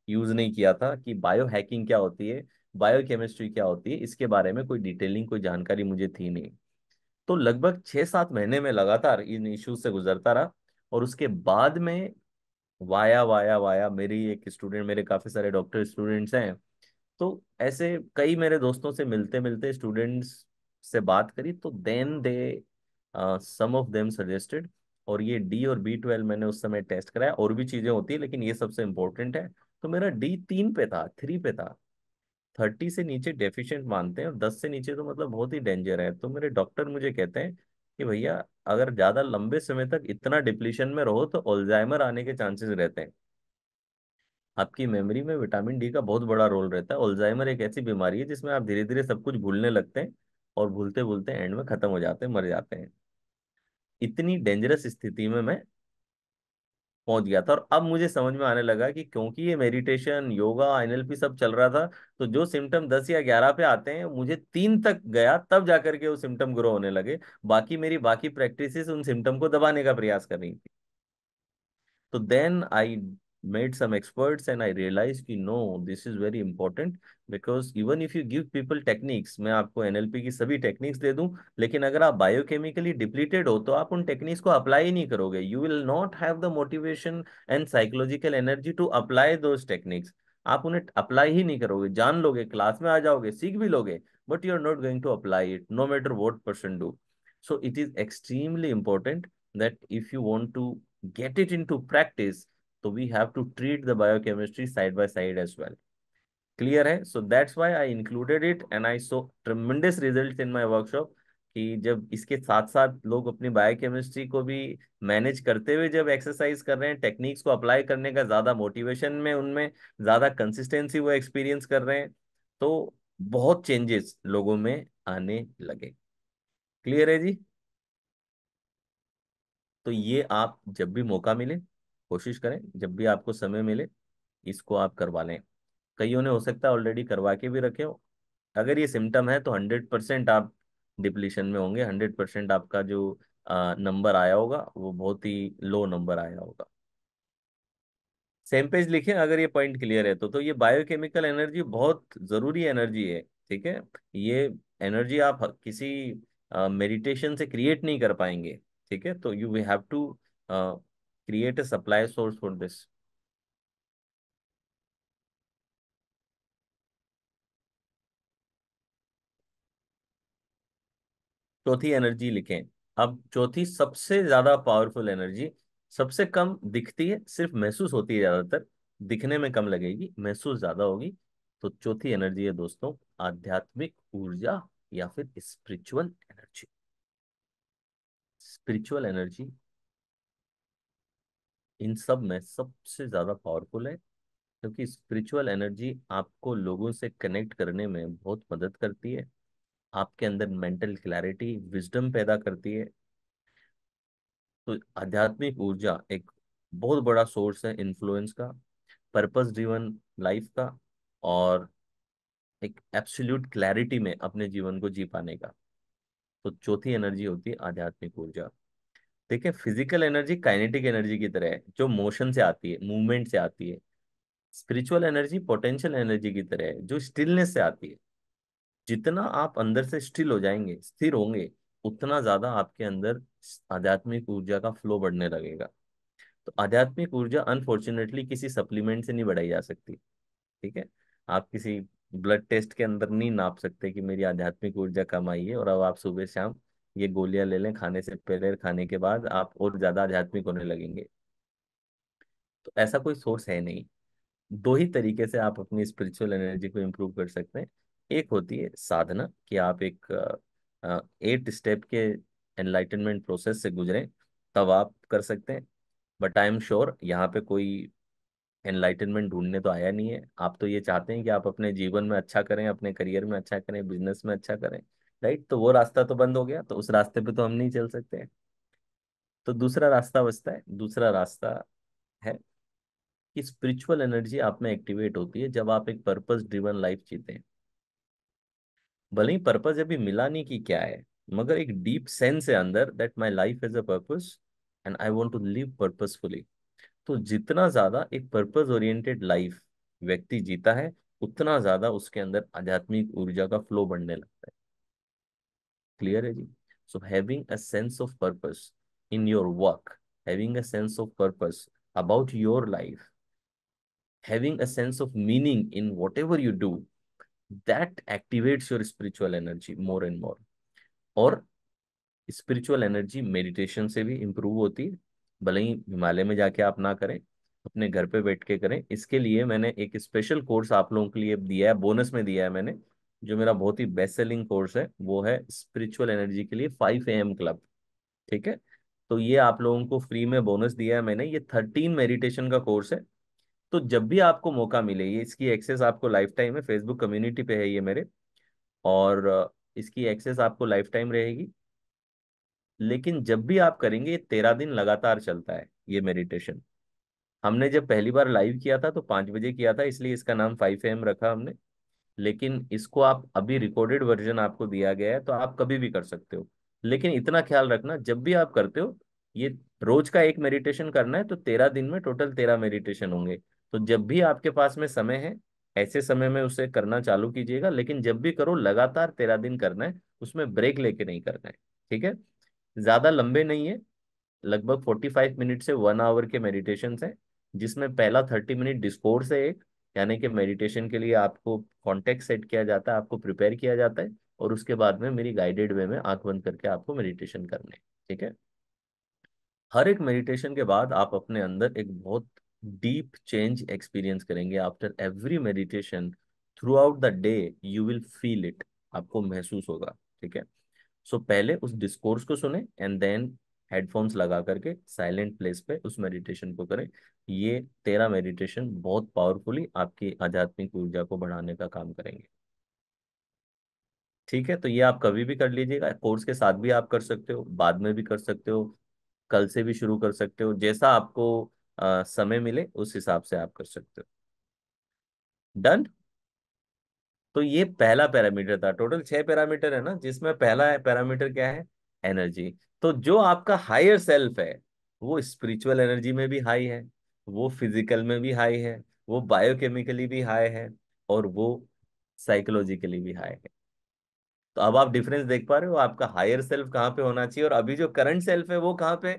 A: यूज नहीं किया था कि बायो हैकिंग क्या होती है बायोकेमिस्ट्री क्या होती है इसके बारे में कोई डिटेलिंग कोई जानकारी मुझे थी नहीं तो लगभग छः सात महीने में लगातार इन इश्यूज से गुजरता रहा और उसके बाद में वाया वाया वाया मेरी एक स्टूडेंट मेरे काफ़ी सारे डॉक्टर स्टूडेंट्स हैं तो ऐसे कई मेरे दोस्तों से मिलते मिलते स्टूडेंट्स से बात करी तो then they some of them suggested और ये डी और बी ट्वेल्व मैंने उस समय टेस्ट कराया और भी चीजें होती है लेकिन ये सबसे इंपॉर्टेंट है तो मेरा डी तीन पे था थ्री पे था थर्टी से नीचे डेफिशिएंट मानते हैं और दस से नीचे तो मतलब बहुत ही डेंजर है तो मेरे डॉक्टर मुझे कहते हैं कि भैया अगर ज्यादा लंबे समय तक इतना डिप्लीशन में रहो तो ओल्जाइमर आने के चांसेस रहते हैं आपकी मेमोरी में विटामिन डी का बहुत बड़ा रोल रहता है ओल्जाइमर एक ऐसी बीमारी है जिसमें आप धीरे धीरे सब कुछ भूलने लगते हैं और भूलते भूलते एंड में खत्म हो जाते हैं मर जाते हैं इतनी डेंजरस स्थिति में मैं पहुंच गया था और अब मुझे समझ में आने लगा कि क्योंकि ये मेडिटेशन योगा एनएलपी सब चल रहा था तो जो सिम्टम दस या ग्यारह पे आते हैं मुझे तीन तक गया तब जाकर के वो सिम्टम ग्रो होने लगे बाकी मेरी बाकी प्रैक्टिस उन सिम्टम को दबाने का प्रयास कर रही थी तो then I made some experts and I realized कि no, this is very important because even if you give people techniques, मैं आपको NLP की सभी techniques दे दूं, लेकिन अगर आप biochemically depleted हो तो आप उन techniques को apply ही नहीं करोगे. You will not have the motivation and psychological energy to apply those techniques. आप उन्हें apply ही नहीं करोगे जान लोगे class में आ जाओगे सीख भी लोगे but you are not going to apply it, no matter what person do. So it is extremely important that if you want to get it into practice, So तो we have to treat the biochemistry side by side as well. Clear है? So that's why I included it and I saw tremendous results in my workshop. कि जब इसके साथ साथ लोग अपनी biochemistry को भी मैनेज करते हुए जब एक्सरसाइज कर रहे हैं टेक्निक्स को अप्लाई करने का ज़्यादा मोटिवेशन में उनमें ज़्यादा कंसिस्टेंसी वो एक्सपीरियंस कर रहे हैं तो बहुत चेंजेस लोगों में आने लगे क्लियर है जी तो ये आप जब भी मौका मिले कोशिश करें जब भी आपको समय मिले इसको आप करवा लें कईयों ने हो सकता है ऑलरेडी करवा के भी रखे हो अगर ये सिम्टम है तो हंड्रेड परसेंट आप डिप्लीशन में होंगे हंड्रेड परसेंट आपका जो नंबर आया होगा वो बहुत ही लो नंबर आया होगा सेम पेज लिखें अगर ये पॉइंट क्लियर है तो तो ये बायोकेमिकल एनर्जी बहुत ज़रूरी एनर्जी है ठीक है ये एनर्जी आप किसी मेडिटेशन से क्रिएट नहीं कर पाएंगे ठीक है तो you we have to create a supply source for this. चौथी एनर्जी लिखें अब चौथी सबसे ज्यादा पावरफुल एनर्जी सबसे कम दिखती है सिर्फ महसूस होती है ज्यादातर दिखने में कम लगेगी महसूस ज्यादा होगी तो चौथी एनर्जी है दोस्तों आध्यात्मिक ऊर्जा या फिर स्पिरिचुअल एनर्जी स्पिरिचुअल एनर्जी इन सब में सबसे ज़्यादा पावरफुल है क्योंकि स्पिरिचुअल एनर्जी आपको लोगों से कनेक्ट करने में बहुत मदद करती है आपके अंदर मेंटल क्लैरिटी विजडम पैदा करती है तो आध्यात्मिक ऊर्जा एक बहुत बड़ा सोर्स है इन्फ्लुएंस का पर्पस ड्रिवन लाइफ का और एक एब्सोल्यूट क्लैरिटी में अपने जीवन को जी पाने का तो चौथी एनर्जी होती है आध्यात्मिक ऊर्जा देखिए फिजिकल एनर्जी काइनेटिक एनर्जी की तरह है जो मोशन से आती है मूवमेंट से आती है स्पिरिचुअल एनर्जी पोटेंशियल एनर्जी की तरह है जो स्टिलनेस से आती है जितना आप अंदर से स्टिल हो जाएंगे स्थिर होंगे उतना ज्यादा आपके अंदर आध्यात्मिक ऊर्जा का फ्लो बढ़ने लगेगा तो आध्यात्मिक ऊर्जा अनफॉर्चुनेटली किसी सप्लीमेंट से नहीं बढ़ाई जा सकती ठीक है आप किसी ब्लड टेस्ट के अंदर नहीं नाप सकते कि मेरी आध्यात्मिक ऊर्जा कम आई है और अब आप सुबह शाम ये गोलियां ले लें खाने से पहले खाने के बाद आप और ज्यादा आध्यात्मिक होने लगेंगे तो ऐसा कोई सोर्स है नहीं दो ही तरीके से आप अपनी स्पिरिचुअल एनर्जी को इम्प्रूव कर सकते हैं एक होती है साधना कि आप एक एट स्टेप के एनलाइटनमेंट प्रोसेस से गुजरें तब आप कर सकते हैं बट आई एम श्योर यहाँ पे कोई एनलाइटनमेंट ढूंढने तो आया नहीं है आप तो ये चाहते हैं कि आप अपने जीवन में अच्छा करें अपने करियर में अच्छा करें बिजनेस में अच्छा करें राइट तो वो रास्ता तो बंद हो गया तो उस रास्ते पे तो हम नहीं चल सकते हैं तो दूसरा रास्ता बचता है दूसरा रास्ता है कि स्पिरिचुअल एनर्जी आप में एक्टिवेट होती है जब आप एक पर्पज ड्रिवन लाइफ जीते हैं भले ही पर्पज अभी मिला नहीं कि क्या है मगर एक डीप सेंस है अंदर that my life is a purpose and I want to live purposefully तो जितना ज्यादा एक पर्पज ओरिएंटेड लाइफ व्यक्ति जीता है उतना ज्यादा उसके अंदर आध्यात्मिक ऊर्जा का फ्लो बढ़ने लगता है क्लियर है जी so having a sense of purpose in your work having a sense of purpose about your life having a sense of meaning in whatever you do that activates your spiritual energy more and more और spiritual energy meditation से भी improve होती है भले ही हिमालय में जाके आप ना करें अपने घर पे बैठ के करें इसके लिए मैंने एक स्पेशल कोर्स आप लोगों के लिए दिया है बोनस में दिया है मैंने जो मेरा बहुत ही बेस्ट सेलिंग कोर्स है वो है स्पिरिचुअल एनर्जी के लिए फाइव ए क्लब ठीक है तो ये आप लोगों को फ्री में बोनस दिया है मैंने ये थर्टीन मेडिटेशन का कोर्स है तो जब भी आपको मौका मिले ये इसकी एक्सेस आपको लाइफ टाइम है फेसबुक कम्युनिटी पे है ये मेरे और इसकी एक्सेस आपको लाइफ टाइम रहेगी लेकिन जब भी आप करेंगे ये तेरह दिन लगातार चलता है ये मेडिटेशन हमने जब पहली बार लाइव किया था तो पाँच बजे किया था इसलिए इसका नाम फाइव एम रखा हमने लेकिन इसको आप अभी रिकॉर्डेड वर्जन आपको दिया गया है तो आप कभी भी कर सकते हो लेकिन इतना ख्याल रखना जब भी आप करते हो ये रोज का एक मेडिटेशन करना है तो तेरह दिन में टोटल तेरह मेडिटेशन होंगे तो जब भी आपके पास में समय है ऐसे समय में उसे करना चालू कीजिएगा लेकिन जब भी करो लगातार तेरह दिन करना है उसमें ब्रेक लेके नहीं करना है ठीक है ज्यादा लंबे नहीं है लगभग फोर्टी फाइव मिनट से वन आवर के मेडिटेशन है जिसमें पहला थर्टी मिनट डिस्कोर्स है एक यानी कि मेडिटेशन के लिए आपको कॉन्टेक्ट सेट किया जाता है आपको प्रिपेयर किया जाता है और उसके बाद में मेरी गाइडेड वे में आंख बंद करके आपको मेडिटेशन करने ठीक है हर एक मेडिटेशन के बाद आप अपने अंदर एक बहुत डीप चेंज एक्सपीरियंस करेंगे after every meditation throughout the day you will feel it आपको महसूस होगा ठीक है सो so, पहले उस डिस्कोर्स को सुने एंड देन हेडफोन्स लगा करके साइलेंट प्लेस पे उस मेडिटेशन को करें ये तेरा मेडिटेशन बहुत पावरफुली आपकी आध्यात्मिक ऊर्जा को बढ़ाने का काम करेंगे ठीक है तो ये आप कभी भी कर लीजिएगा कोर्स के साथ भी आप कर सकते हो बाद में भी कर सकते हो कल से भी शुरू कर सकते हो जैसा आपको आ, समय मिले उस हिसाब से आप कर सकते हो डन तो ये पहला पैरामीटर था टोटल छह पैरामीटर है ना जिसमें पहला पैरामीटर क्या है एनर्जी तो जो आपका हायर सेल्फ है वो स्पिरिचुअल एनर्जी में भी हाई है वो फिजिकल में भी हाई है वो बायोकेमिकली भी हाई है और वो साइकोलॉजिकली भी हाई है तो अब आप डिफरेंस देख पा रहे हो आपका हायर सेल्फ कहाँ पे होना चाहिए और अभी जो करंट सेल्फ है वो कहाँ पे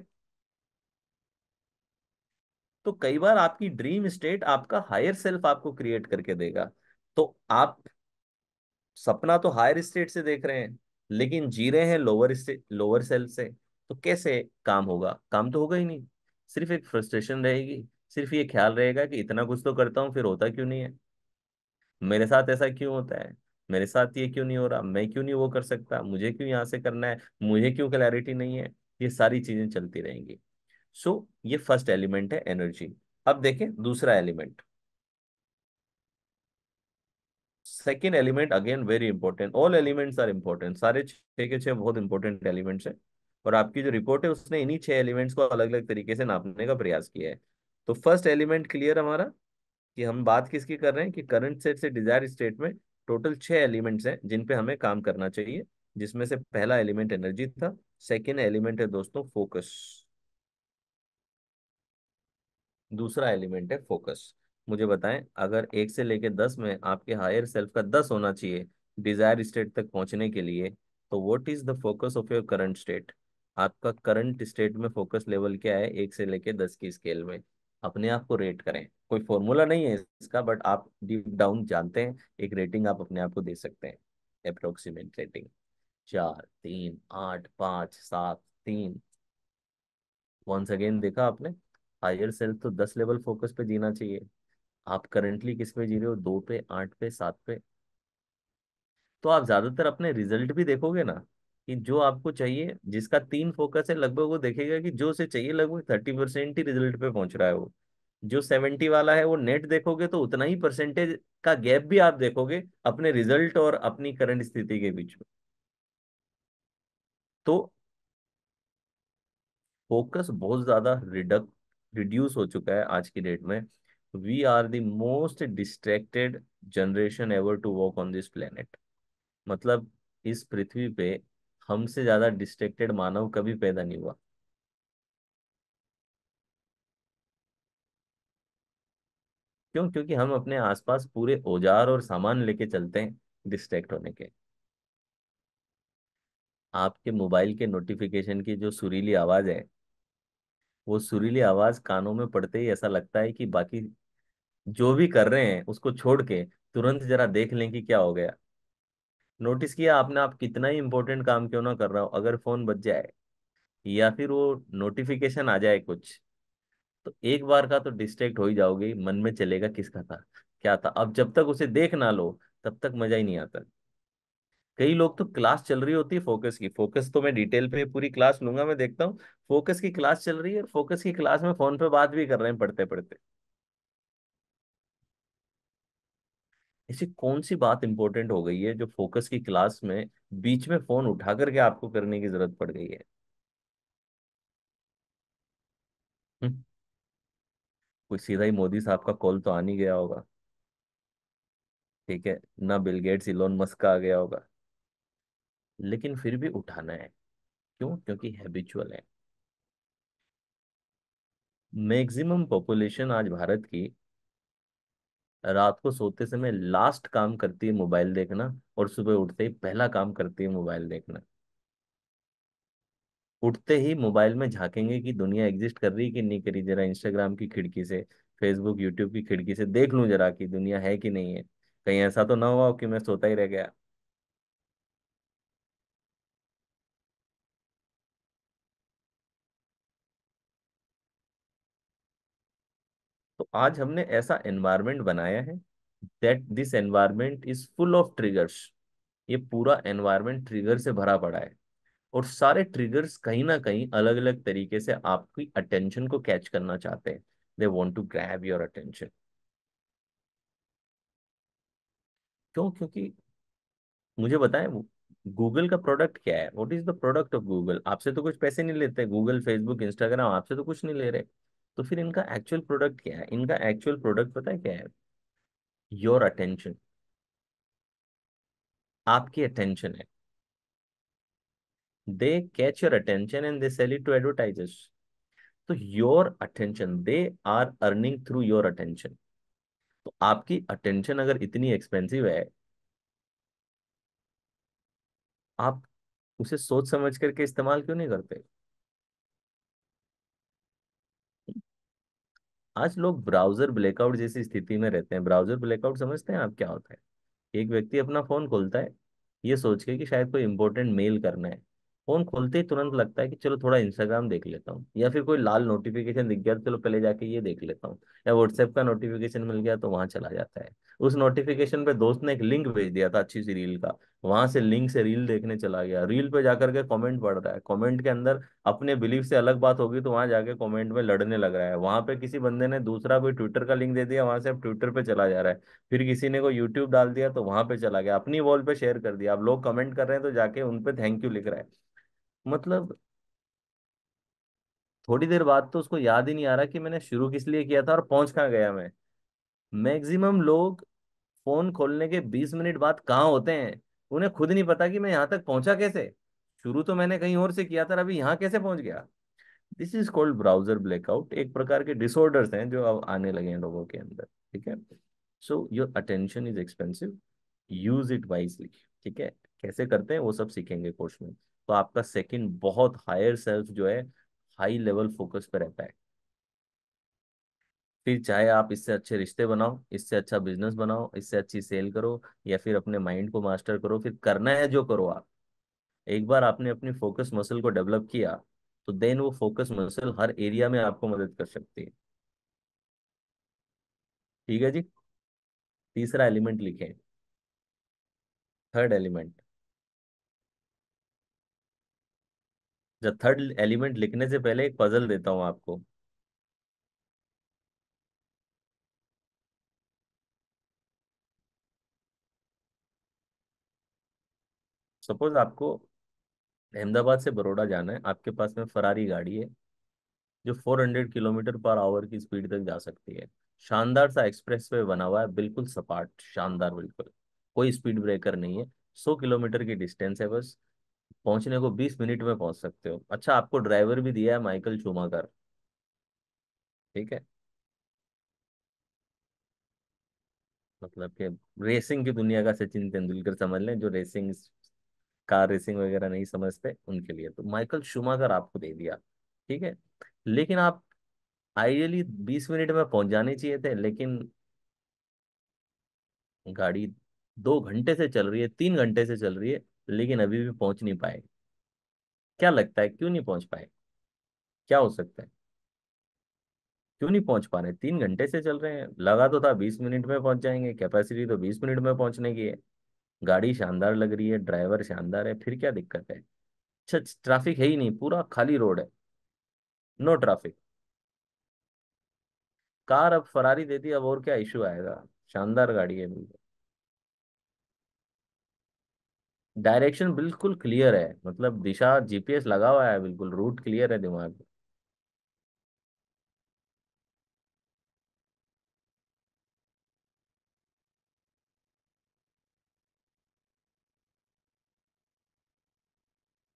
A: तो कई बार आपकी ड्रीम स्टेट आपका हायर सेल्फ आपको क्रिएट करके देगा तो आप सपना तो हायर स्टेट से देख रहे हैं लेकिन जी रहे हैं लोअर से लोअर सेल से तो कैसे काम होगा काम तो होगा ही नहीं सिर्फ एक फ्रस्ट्रेशन रहेगी सिर्फ ये ख्याल रहेगा कि इतना कुछ तो करता हूँ फिर होता क्यों नहीं है मेरे साथ ऐसा क्यों होता है मेरे साथ ये क्यों नहीं हो रहा मैं क्यों नहीं वो कर सकता मुझे क्यों यहाँ से करना है मुझे क्यों क्लैरिटी नहीं है ये सारी चीजें चलती रहेंगी सो so, ये फर्स्ट एलिमेंट है एनर्जी अब देखें दूसरा element second element again very important all elements are important सारे छह के छह बहुत इंपॉर्टेंट एलिमेंट्स है और आपकी जो रिपोर्ट है उसने इन्हीं छह एलिमेंट्स को अलग अलग तरीके से नापने का प्रयास किया है तो फर्स्ट एलिमेंट क्लियर हमारा कि हम बात किसकी कर रहे हैं कि करंट सेट से डिजायर स्टेट में टोटल छह एलिमेंट्स हैं जिन पे हमें काम करना चाहिए जिसमें से पहला एलिमेंट एनर्जी था सेकेंड एलिमेंट है दोस्तों फोकस दूसरा एलिमेंट है फोकस मुझे बताएं अगर एक से लेकर दस में आपके हायर सेल्फ का दस होना चाहिए डिजायर स्टेट तक पहुंचने के लिए तो what is the focus of your current state आपका करंट स्टेट में फोकस लेवल क्या है एक से लेके दस की स्केल में अपने आप को रेट करें कोई फॉर्मूला नहीं है इसका बट आप डीप डाउन जानते हैं एक रेटिंग आप अपने आप को दे सकते हैं अप्रोक्सीमेट रेटिंग चार तीन आठ पाँच सात तीन वंस अगेन देखा आपने हायर सेल्फ तो दस लेवल फोकस पे जीना चाहिए आप करंटली किस पे जी रहे हो दो पे आठ पे सात पे तो आप ज्यादातर अपने रिजल्ट भी देखोगे ना कि जो आपको चाहिए जिसका तीन फोकस है लगभग वो देखेगा कि जो उसे चाहिए लगभग थर्टी परसेंट ही रिजल्ट पे पहुंच रहा है वो जो सेवेंटी वाला है वो नेट देखोगे तो उतना ही परसेंटेज का गैप भी आप देखोगे अपने रिजल्ट और अपनी करंट स्थिति के बीच में तो फोकस बहुत ज्यादा रिडक रिड्यूस हो चुका है आज की डेट में we are the most distracted generation ever to walk on this planet मतलब इस पृथ्वी पे हमसे ज्यादा डिस्ट्रेक्टेड मानव कभी पैदा नहीं हुआ क्यों क्योंकि हम अपने आसपास पूरे औजार और सामान लेके चलते हैं डिस्ट्रैक्ट होने के आपके मोबाइल के नोटिफिकेशन की जो सुरीली आवाज है वो सुरीली आवाज कानों में पड़ते ही ऐसा लगता है कि बाकी जो भी कर रहे हैं उसको छोड़ के तुरंत जरा देख लें कि क्या हो गया नोटिस किया आपने आप कितना ही इम्पोर्टेंट काम क्यों ना कर रहा हो अगर फोन बच जाए या फिर वो नोटिफिकेशन आ जाए कुछ तो एक बार का तो डिस्ट्रैक्ट हो ही जाओगे मन में चलेगा किसका था क्या था अब जब तक उसे देख ना लो तब तक मजा ही नहीं आता कई लोग तो क्लास चल रही होती है फोकस की फोकस तो मैं डिटेल पे पूरी क्लास लूंगा मैं देखता हूँ फोकस की क्लास चल रही है और फोकस की क्लास में फोन पे बात भी कर रहे हैं पढ़ते पढ़ते ऐसी कौन सी बात इंपॉर्टेंट हो गई है जो फोकस की क्लास में बीच में फोन उठा करके आपको करने की जरूरत पड़ गई है हम्म। कोई सीधा ही मोदी साहब का कॉल तो आ नहीं गया होगा ठीक है ना बिल गेट्स इलोन मस्क का आ गया होगा लेकिन फिर भी उठाना है क्यों क्योंकि हैबिचुअल है मैक्सिमम पॉपुलेशन आज भारत की रात को सोते समय लास्ट काम करती है मोबाइल देखना और सुबह उठते ही पहला काम करती है मोबाइल देखना उठते ही मोबाइल में झांकेंगे कि दुनिया एग्जिस्ट कर रही है कि नहीं करी जरा इंस्टाग्राम की खिड़की से फेसबुक यूट्यूब की खिड़की से देख लूं जरा कि दुनिया है कि नहीं है कहीं ऐसा तो ना हुआ कि मैं सोता ही रह गया आज हमने ऐसा एनवायरमेंट बनाया है that this environment is full of triggers ये पूरा एनवायरमेंट ट्रिगर से भरा पड़ा है और सारे ट्रिगर्स कहीं ना कहीं अलग अलग तरीके से आपकी अटेंशन को कैच करना चाहते हैं they want to grab your attention क्यों क्योंकि मुझे बताएं गूगल का प्रोडक्ट क्या है what is the product of Google आपसे तो कुछ पैसे नहीं लेते गूगल फेसबुक इंस्टाग्राम आपसे तो कुछ नहीं ले रहे तो फिर इनका एक्चुअल प्रोडक्ट क्या है इनका एक्चुअल प्रोडक्ट पता है क्या है योर अटेंशन आपकी अटेंशन है they catch your attention and they sell it to advertisers तो your attention they are earning through your attention तो आपकी अटेंशन अगर इतनी एक्सपेंसिव है आप उसे सोच समझ करके इस्तेमाल क्यों नहीं करते आज लोग ब्राउजर ब्लैकआउट जैसी स्थिति में रहते हैं ब्राउजर ब्लैकआउट समझते हैं आप क्या होता है एक व्यक्ति अपना फोन खोलता है ये सोच के कि शायद कोई इंपॉर्टेंट मेल करना है फोन खोलते ही तुरंत लगता है कि चलो थोड़ा इंस्टाग्राम देख लेता हूँ या फिर कोई लाल नोटिफिकेशन दिख गया तो चलो पहले जाके ये देख लेता हूँ या व्हाट्सएप का नोटिफिकेशन मिल गया तो वहां चला जाता है उस नोटिफिकेशन पे दोस्त ने एक लिंक भेज दिया था अच्छी सी रील का वहां से लिंक से रील देखने चला गया रील पे जाकर के कमेंट पढ़ रहा है कमेंट के अंदर अपने बिलीफ से अलग बात होगी तो वहां जाके कमेंट में लड़ने लग रहा है वहां पे किसी बंदे ने दूसरा कोई ट्विटर का लिंक दे दिया वहां से अब ट्विटर पे चला जा रहा है फिर किसी ने कोई यूट्यूब डाल दिया तो वहां पे चला गया अपनी वॉल पे शेयर कर दिया अब लोग कमेंट कर रहे हैं तो जाके उनपे थैंक यू लिख रहा है मतलब थोड़ी देर बाद तो उसको याद ही नहीं आ रहा कि मैंने शुरू किस लिए किया था और पहुंच कहाँ गया मैं मैक्सिमम लोग फोन खोलने के बीस मिनट बाद कहाँ होते हैं उन्हें खुद नहीं पता कि मैं यहाँ तक पहुंचा कैसे शुरू तो मैंने कहीं और से किया था अभी यहाँ कैसे पहुंच गया this is called browser blackout एक प्रकार के डिसऑर्डर्स हैं जो अब आने लगे हैं लोगों के अंदर ठीक है so your attention is expensive use it wisely ठीक है कैसे करते हैं वो सब सीखेंगे कोर्स में तो आपका सेकेंड बहुत हायर सेल्फ जो है हाई लेवल फोकस पर रहता है फिर चाहे आप इससे अच्छे रिश्ते बनाओ इससे अच्छा बिजनेस बनाओ इससे अच्छी सेल करो या फिर अपने माइंड को मास्टर करो फिर करना है जो करो आप एक बार आपने अपनी फोकस मसल को डेवलप किया तो देन वो फोकस मसल हर एरिया में आपको मदद कर सकती है ठीक है जी तीसरा एलिमेंट लिखें थर्ड एलिमेंट जब थर्ड एलिमेंट लिखने से पहले एक पजल देता हूं आपको सपोज आपको अहमदाबाद से बड़ोड़ा जाना है आपके पास में फरारी गाड़ी है जो 400 किलोमीटर पर आवर की स्पीड तक जा सकती है शानदार सा एक्सप्रेस वे बना हुआ है बिल्कुल सपाट शानदार बिल्कुल कोई स्पीड ब्रेकर नहीं है 100 किलोमीटर की डिस्टेंस है बस पहुंचने को 20 मिनट में पहुंच सकते हो अच्छा आपको ड्राइवर भी दिया है माइकल चूमाकर ठीक है मतलब कि रेसिंग की दुनिया का सचिन तेंदुलकर समझ लें जो रेसिंग कार रेसिंग वगैरह नहीं समझते उनके लिए तो माइकल कर आपको दे दिया ठीक है लेकिन आप आइडियली बीस मिनट में पहुंच जाने चाहिए थे लेकिन गाड़ी दो घंटे से चल रही है तीन घंटे से चल रही है लेकिन अभी भी पहुंच नहीं पाए क्या लगता है क्यों नहीं पहुंच पाए क्या हो सकता है क्यों नहीं पहुंच पा रहे तीन घंटे से चल रहे हैं लगा तो था बीस मिनट में पहुंच जाएंगे कैपेसिटी तो बीस मिनट में पहुंचने की है गाड़ी शानदार लग रही है ड्राइवर शानदार है फिर क्या दिक्कत है अच्छा ट्रैफिक है ही नहीं पूरा खाली रोड है नो ट्रैफिक कार अब फरारी देती अब और क्या इशू आएगा शानदार गाड़ी है बिल्कुल डायरेक्शन बिल्कुल क्लियर है मतलब दिशा जीपीएस लगा हुआ है बिल्कुल रूट क्लियर है दिमाग में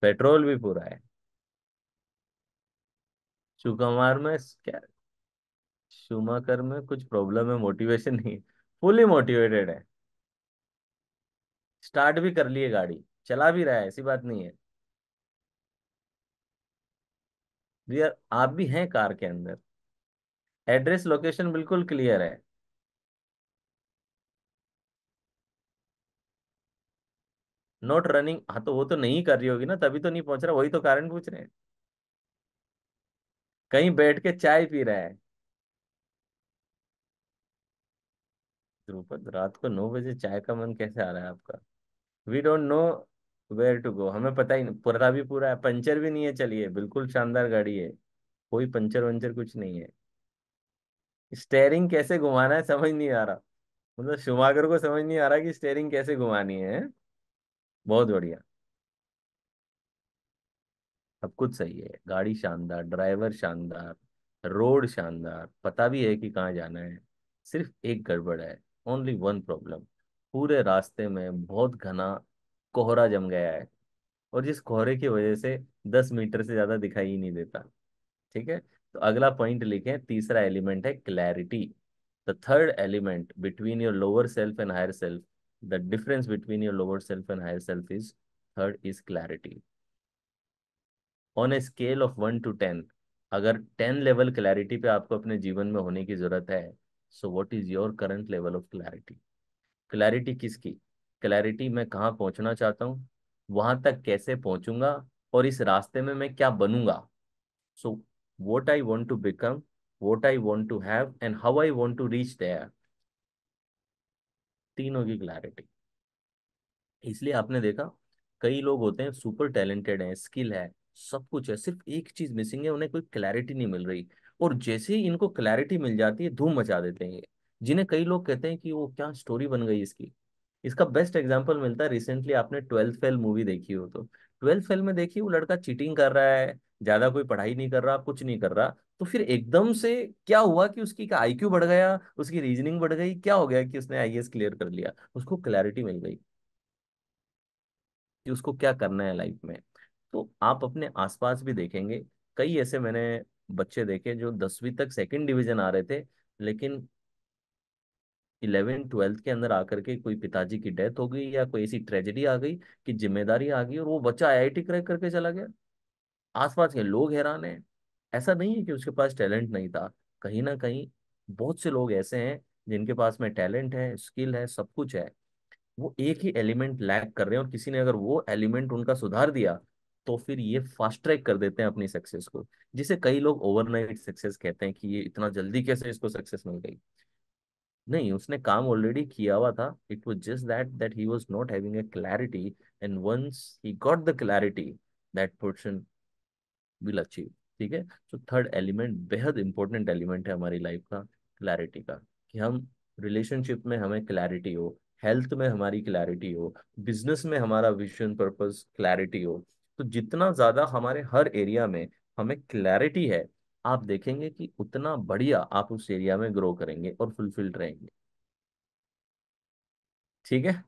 A: पेट्रोल भी पूरा है सुकुमार में क्या सुमाकर में कुछ प्रॉब्लम है मोटिवेशन नहीं फुली मोटिवेटेड है स्टार्ट भी कर लिए गाड़ी चला भी रहा है ऐसी बात नहीं है आप भी हैं कार के अंदर एड्रेस लोकेशन बिल्कुल क्लियर है नॉट रनिंग हाँ तो वो तो नहीं कर रही होगी ना तभी तो नहीं पहुंच रहा वही तो कारण पूछ रहे हैं कहीं बैठ के चाय पी रहा है द्रुपद रात को नौ बजे चाय का मन कैसे आ रहा है आपका we don't know where to go हमें पता ही नहीं पूरा भी पूरा है पंचर भी नहीं है चलिए बिल्कुल शानदार गाड़ी है कोई पंचर वंचर कुछ नहीं है स्टेयरिंग कैसे घुमाना है समझ नहीं आ रहा मतलब शुमागर को समझ नहीं आ रहा कि स्टेयरिंग कैसे घुमानी है बहुत बढ़िया सब कुछ सही है गाड़ी शानदार ड्राइवर शानदार रोड शानदार पता भी है कि कहाँ जाना है सिर्फ एक गड़बड़ है ओनली वन प्रॉब्लम पूरे रास्ते में बहुत घना कोहरा जम गया है और जिस कोहरे की वजह से दस मीटर से ज़्यादा दिखाई नहीं देता ठीक है तो अगला पॉइंट लिखें तीसरा एलिमेंट है clarity the third element between your lower self and higher self the difference between your lower self and higher self is third is clarity on a scale of one to ten अगर ten level clarity पे आपको अपने जीवन में होने की जरूरत है so what is your current level of clarity clarity किसकी क्लैरिटी मैं कहाँ पहुंचना चाहता हूँ वहां तक कैसे पहुंचूंगा और इस रास्ते में मैं क्या बनूंगा so what I want to become what I want to have and how I want to reach there तीनों की क्लैरिटी इसलिए आपने देखा कई लोग होते हैं सुपर टैलेंटेड हैं स्किल है सब कुछ है सिर्फ एक चीज मिसिंग है उन्हें कोई क्लैरिटी नहीं मिल रही और जैसे ही इनको क्लैरिटी मिल जाती है धूम मचा देते हैं ये जिन्हें कई लोग कहते हैं कि वो क्या स्टोरी बन गई इसकी इसका बेस्ट एग्जाम्पल मिलता है रिसेंटली आपने ट्वेल्थ फेल मूवी देखी हो तो ट्वेल्थ फेल में देखिए वो लड़का चीटिंग कर रहा है ज्यादा कोई पढ़ाई नहीं कर रहा कुछ नहीं कर रहा तो फिर एकदम से क्या हुआ कि उसकी का आईक्यू बढ़ गया उसकी रीजनिंग बढ़ गई क्या हो गया कि उसने आईएएस क्लियर कर लिया उसको क्लैरिटी मिल गई कि उसको क्या करना है लाइफ में तो आप अपने आसपास भी देखेंगे कई ऐसे मैंने बच्चे देखे जो दसवीं तक सेकंड डिवीजन आ रहे थे लेकिन इलेवेंथ ट्वेल्थ के अंदर आकर के कोई पिताजी की डेथ हो गई या कोई ऐसी ट्रेजेडी आ गई कि जिम्मेदारी आ गई और वो बच्चा आई आई क्रैक करके चला गया आसपास के लोग हैरान है ऐसा नहीं है कि उसके पास टैलेंट नहीं था कहीं ना कहीं बहुत से लोग ऐसे हैं जिनके पास में टैलेंट है स्किल है सब कुछ है वो एक ही एलिमेंट लैक कर रहे हैं और किसी ने अगर वो एलिमेंट उनका सुधार दिया तो फिर ये फास्ट ट्रैक कर देते हैं अपनी सक्सेस को जिसे कई लोग ओवरनाइट सक्सेस कहते हैं कि ये इतना जल्दी कैसे इसको सक्सेस मिल गई नहीं उसने काम ऑलरेडी किया हुआ था it was just that that he was not having a clarity and once he got the clarity that person will achieve ठीक है तो थर्ड एलिमेंट बेहद इंपॉर्टेंट एलिमेंट है हमारी लाइफ का क्लैरिटी का कि हम रिलेशनशिप में हमें क्लैरिटी हो हेल्थ में हमारी क्लैरिटी हो बिजनेस में हमारा विजन पर्पस क्लैरिटी हो तो जितना ज्यादा हमारे हर एरिया में हमें क्लैरिटी है आप देखेंगे कि उतना बढ़िया आप उस एरिया में ग्रो करेंगे और फुलफिल्ड रहेंगे ठीक है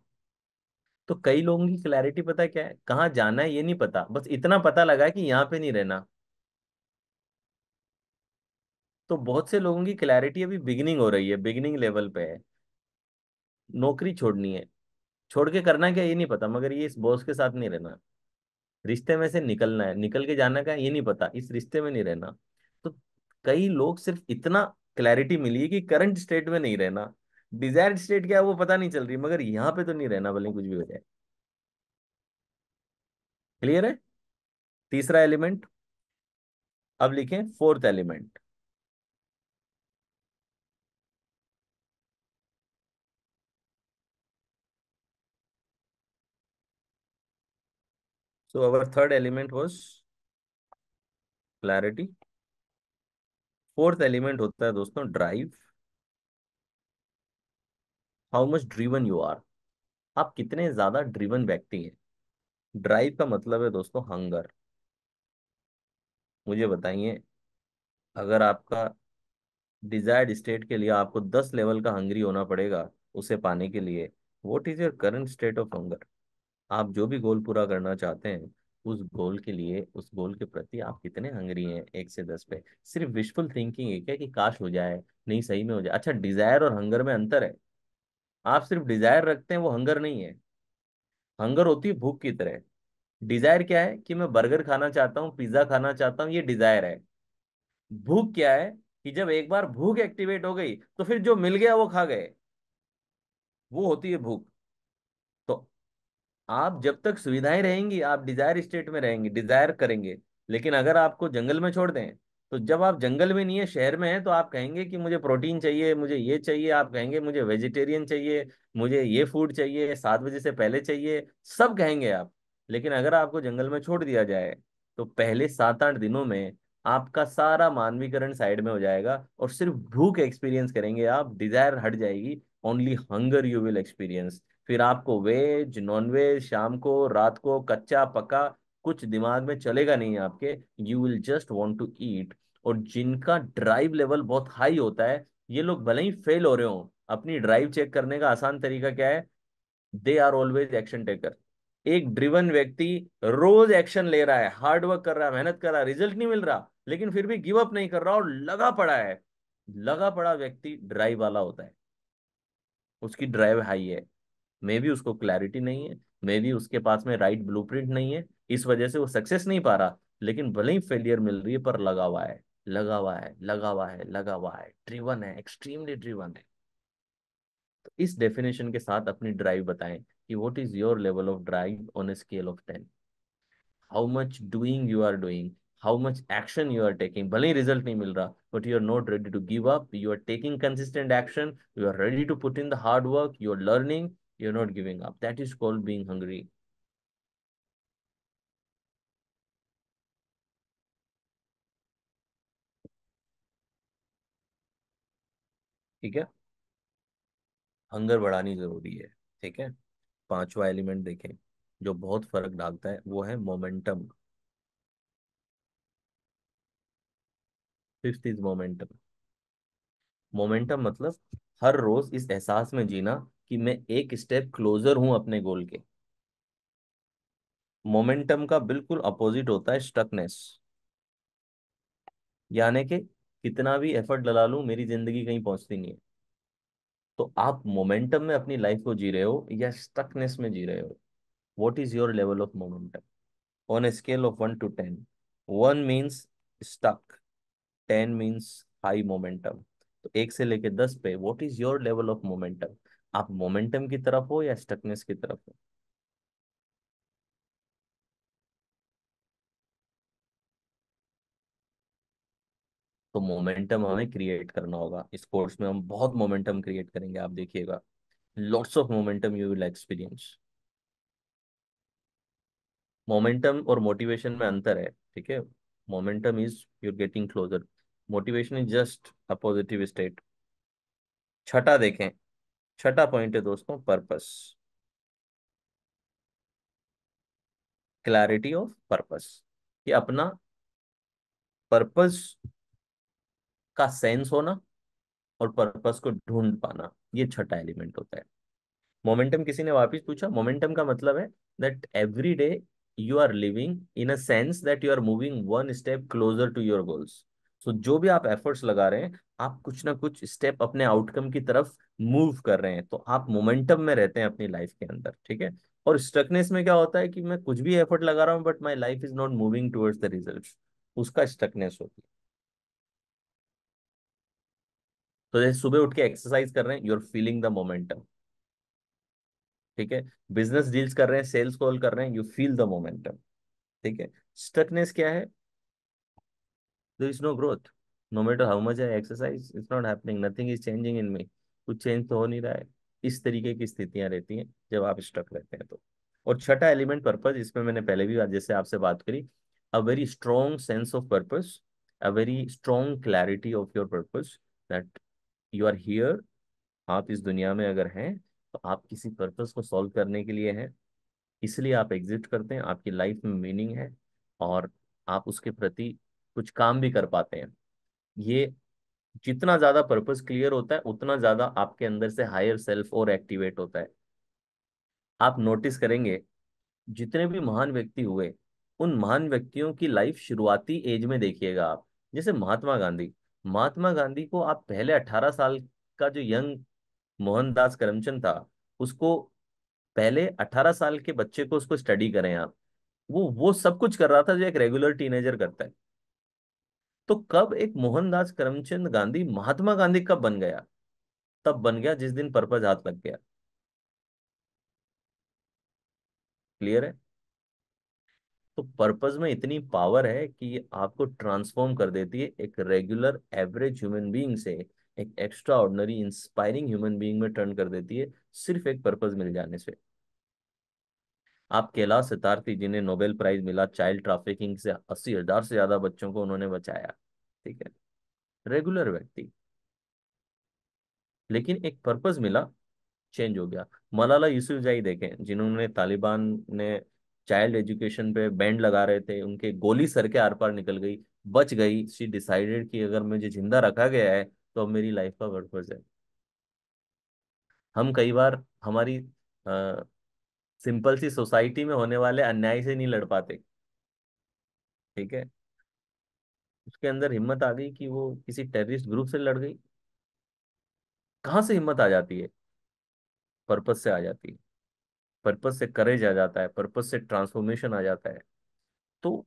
A: तो कई लोगों की क्लैरिटी पता क्या है कहाँ जाना है ये नहीं पता बस इतना पता लगा कि यहाँ पे नहीं रहना तो बहुत से लोगों की क्लैरिटी अभी बिगिनिंग हो रही है बिगिनिंग लेवल पे है नौकरी छोड़नी है छोड़ के करना क्या ये नहीं पता मगर ये इस बॉस के साथ नहीं रहना रिश्ते में से निकलना है निकल के जाना का ये नहीं पता इस रिश्ते में नहीं रहना तो कई लोग सिर्फ इतना क्लैरिटी मिली है कि करंट स्टेट में नहीं रहना डिजायर स्टेट क्या है वो पता नहीं चल रही मगर यहाँ पे तो नहीं रहना भले कुछ भी हो जाए क्लियर है तीसरा एलिमेंट अब लिखें fourth element So our third element was clarity. Fourth element होता है दोस्तों drive. How much driven you are. आप कितने ज्यादा ड्रिवन व्यक्ति हैं ड्राइव का मतलब है दोस्तों हंगर मुझे बताइए अगर आपका डिजायर्ड स्टेट के लिए आपको दस लेवल का हंगरी होना पड़ेगा उसे पाने के लिए what is your current state of hunger आप जो भी गोल पूरा करना चाहते हैं उस गोल के लिए उस गोल के प्रति आप कितने हंगरी हैं एक से दस पे सिर्फ विशफुल थिंकिंग है क्या कि काश हो जाए नहीं सही में हो जाए अच्छा डिजायर और हंगर में अंतर है आप सिर्फ डिजायर रखते हैं वो हंगर नहीं है हंगर होती है भूख की तरह डिजायर क्या है कि मैं बर्गर खाना चाहता हूँ पिज्जा खाना चाहता हूँ ये डिजायर है भूख क्या है कि जब एक बार भूख एक्टिवेट हो गई तो फिर जो मिल गया वो खा गए वो होती है भूख आप जब तक सुविधाएं रहेंगी आप डिजायर स्टेट में रहेंगे डिजायर करेंगे लेकिन अगर आपको जंगल में छोड़ दें तो जब आप जंगल में नहीं है शहर में है तो आप कहेंगे कि मुझे प्रोटीन चाहिए मुझे ये चाहिए आप कहेंगे मुझे वेजिटेरियन चाहिए मुझे ये फूड चाहिए सात बजे से पहले चाहिए सब कहेंगे आप लेकिन अगर आपको जंगल में छोड़ दिया जाए तो पहले सात आठ दिनों में आपका सारा मानवीकरण साइड में हो जाएगा और सिर्फ भूख एक्सपीरियंस करेंगे आप डिजायर हट जाएगी only hunger you will experience फिर आपको वेज नॉन वेज शाम को रात को कच्चा पक्का कुछ दिमाग में चलेगा नहीं आपके you will just want to eat और जिनका ड्राइव लेवल बहुत हाई होता है ये लोग भले ही फेल हो रहे हो अपनी ड्राइव चेक करने का आसान तरीका क्या है they are always action taker एक ड्रिवन व्यक्ति रोज एक्शन ले रहा है हार्ड वर्क कर रहा है मेहनत कर रहा है रिजल्ट नहीं मिल रहा लेकिन फिर भी गिव अप नहीं कर रहा और लगा पड़ा है लगा पड़ा व्यक्ति ड्राइव वाला होता है उसकी ड्राइव हाई है मे भी उसको क्लैरिटी नहीं है मे भी उसके पास में राइट ब्लूप्रिंट नहीं है इस वजह से वो सक्सेस नहीं पा रहा लेकिन भले ही फेलियर मिल रही है पर लगा हुआ है लगा हुआ है लगा हुआ है लगा हुआ है ड्रीवन है एक्सट्रीमली ड्रीवन है तो इस डेफिनेशन के साथ अपनी ड्राइव बताएं कि what is your level of drive on a scale of ten how much doing you are doing how much action you are taking भले ही रिजल्ट नहीं मिल रहा but you are not ready to give up you are taking consistent action you are ready to put in the hard work you are learning You're not giving up. That is called being hungry. ठीक है hunger बढ़ानी जरूरी है ठीक है पांचवा element देखें जो बहुत फर्क डालता है वो है momentum fifth is momentum momentum मतलब हर रोज इस एहसास में जीना कि मैं एक स्टेप क्लोजर हूं अपने गोल के मोमेंटम का बिल्कुल अपोजिट होता है स्टकनेस यानी कि कितना भी एफर्ट लगा लू मेरी जिंदगी कहीं पहुंचती नहीं है तो आप मोमेंटम में अपनी लाइफ को जी रहे हो या स्टकनेस में जी रहे हो what is your level of momentum on a scale of one to ten one means stuck ten means high momentum तो एक से लेके दस पे what is your level of momentum आप मोमेंटम की तरफ हो या स्टकनेस की तरफ हो तो मोमेंटम हमें क्रिएट करना होगा इस कोर्स में हम बहुत मोमेंटम क्रिएट करेंगे आप देखिएगा lots of momentum you will experience momentum और मोटिवेशन में अंतर है ठीक है momentum is your getting closer motivation is just a positive state छठा देखें छठा पॉइंट है दोस्तों पर्पस क्लैरिटी ऑफ पर्पस कि अपना पर्पस का सेंस होना और पर्पस को ढूंढ पाना ये छठा एलिमेंट होता है मोमेंटम किसी ने वापस पूछा मोमेंटम का मतलब है that every day you are living in a sense that you are moving one step closer to your goals so so, जो भी आप एफर्ट्स लगा रहे हैं आप कुछ ना कुछ स्टेप अपने आउटकम की तरफ मूव कर रहे हैं तो आप मोमेंटम में रहते हैं अपनी लाइफ के अंदर ठीक है और स्टकनेस में क्या होता है कि मैं कुछ भी एफर्ट लगा रहा हूँ but my life is not moving towards the result उसका स्टकनेस होती है तो जैसे सुबह उठ के एक्सरसाइज कर रहे हैं you are feeling the momentum ठीक है बिजनेस डील्स कर रहे हैं सेल्स कॉल कर रहे हैं यू फील द मोमेंटम ठीक है स्टकनेस क्या है there is no growth no matter how much i exercise it's not happening nothing is changing in me कुछ चेंज तो हो नहीं रहा है इस तरीके की स्थितियां रहती हैं जब आप स्ट्रक रहते हैं तो और छठा एलिमेंट पर्पज इसमें मैंने पहले भी जैसे आपसे बात करी a very strong sense of purpose a very strong clarity of your purpose that you are here आप इस दुनिया में अगर हैं तो आप किसी पर्पज को सॉल्व करने के लिए हैं इसलिए आप एग्जिट करते हैं आपकी लाइफ में मीनिंग है और आप उसके प्रति कुछ काम भी कर पाते हैं ये जितना ज्यादा पर्पस क्लियर होता है उतना ज्यादा आपके अंदर से हायर सेल्फ और एक्टिवेट होता है आप नोटिस करेंगे जितने भी महान व्यक्ति हुए उन महान व्यक्तियों की लाइफ शुरुआती एज में देखिएगा आप जैसे महात्मा गांधी महात्मा गांधी को आप पहले 18 साल का जो यंग मोहनदास करमचंद था उसको पहले 18 साल के बच्चे को उसको स्टडी करें आप वो वो सब कुछ कर रहा था जो एक रेगुलर टीनेजर करता है तो कब एक मोहनदास करमचंद गांधी महात्मा गांधी कब बन गया तब बन गया जिस दिन पर्पज हाथ लग गया क्लियर है तो पर्पज में इतनी पावर है कि ये आपको ट्रांसफॉर्म कर देती है एक रेगुलर एवरेज ह्यूमन बीइंग से एक extraordinary inspiring human being में टर्न कर देती है सिर्फ एक पर्पज मिल जाने से आप कैलाश सतार्थी जिन्हें नोबेल प्राइज मिला चाइल्ड ट्राफिकिंग से अस्सी हजार से ज्यादा बच्चों को उन्होंने बचाया ठीक है रेगुलर व्यक्ति लेकिन एक पर्पज मिला चेंज हो गया मलाला यूसुफ जाई देखें जिन्होंने तालिबान ने चाइल्ड एजुकेशन पे बैंड लगा रहे थे उनके गोली सर के आर पार निकल गई बच गई शी डिसाइडेड कि अगर मुझे जिंदा रखा गया है तो अब मेरी लाइफ का पर्पज है हम कई बार हमारी सिंपल सी सोसाइटी में होने वाले अन्याय से नहीं लड़ पाते ठीक है उसके अंदर हिम्मत आ गई कि वो किसी टेररिस्ट ग्रुप से लड़ गई कहाँ से हिम्मत आ जाती है पर्पज से आ जाती है पर्पज से करेज आ जाता है पर्पज से ट्रांसफॉर्मेशन आ जाता है तो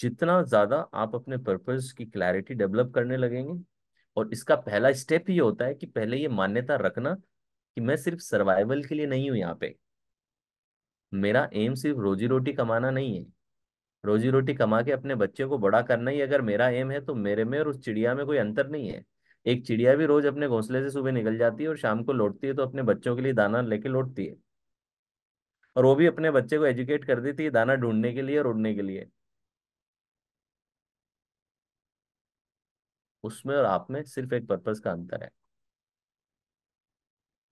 A: जितना ज्यादा आप अपने पर्पज की क्लैरिटी डेवलप करने लगेंगे और इसका पहला स्टेप ये होता है कि पहले ये मान्यता रखना कि मैं सिर्फ सर्वाइवल के लिए नहीं हूं यहाँ पे मेरा एम सिर्फ रोजी रोटी कमाना नहीं है रोजी रोटी कमा के अपने बच्चे को बड़ा करना ही अगर मेरा एम है तो मेरे में और उस चिड़िया में कोई अंतर नहीं है एक चिड़िया भी रोज अपने घोंसले से सुबह निकल जाती है और शाम को लौटती है तो अपने बच्चों के लिए दाना लेके लौटती है और वो भी अपने बच्चे को एजुकेट कर देती है दाना ढूंढने के लिए और उड़ने के लिए उसमें और आप में सिर्फ एक पर्पज का अंतर है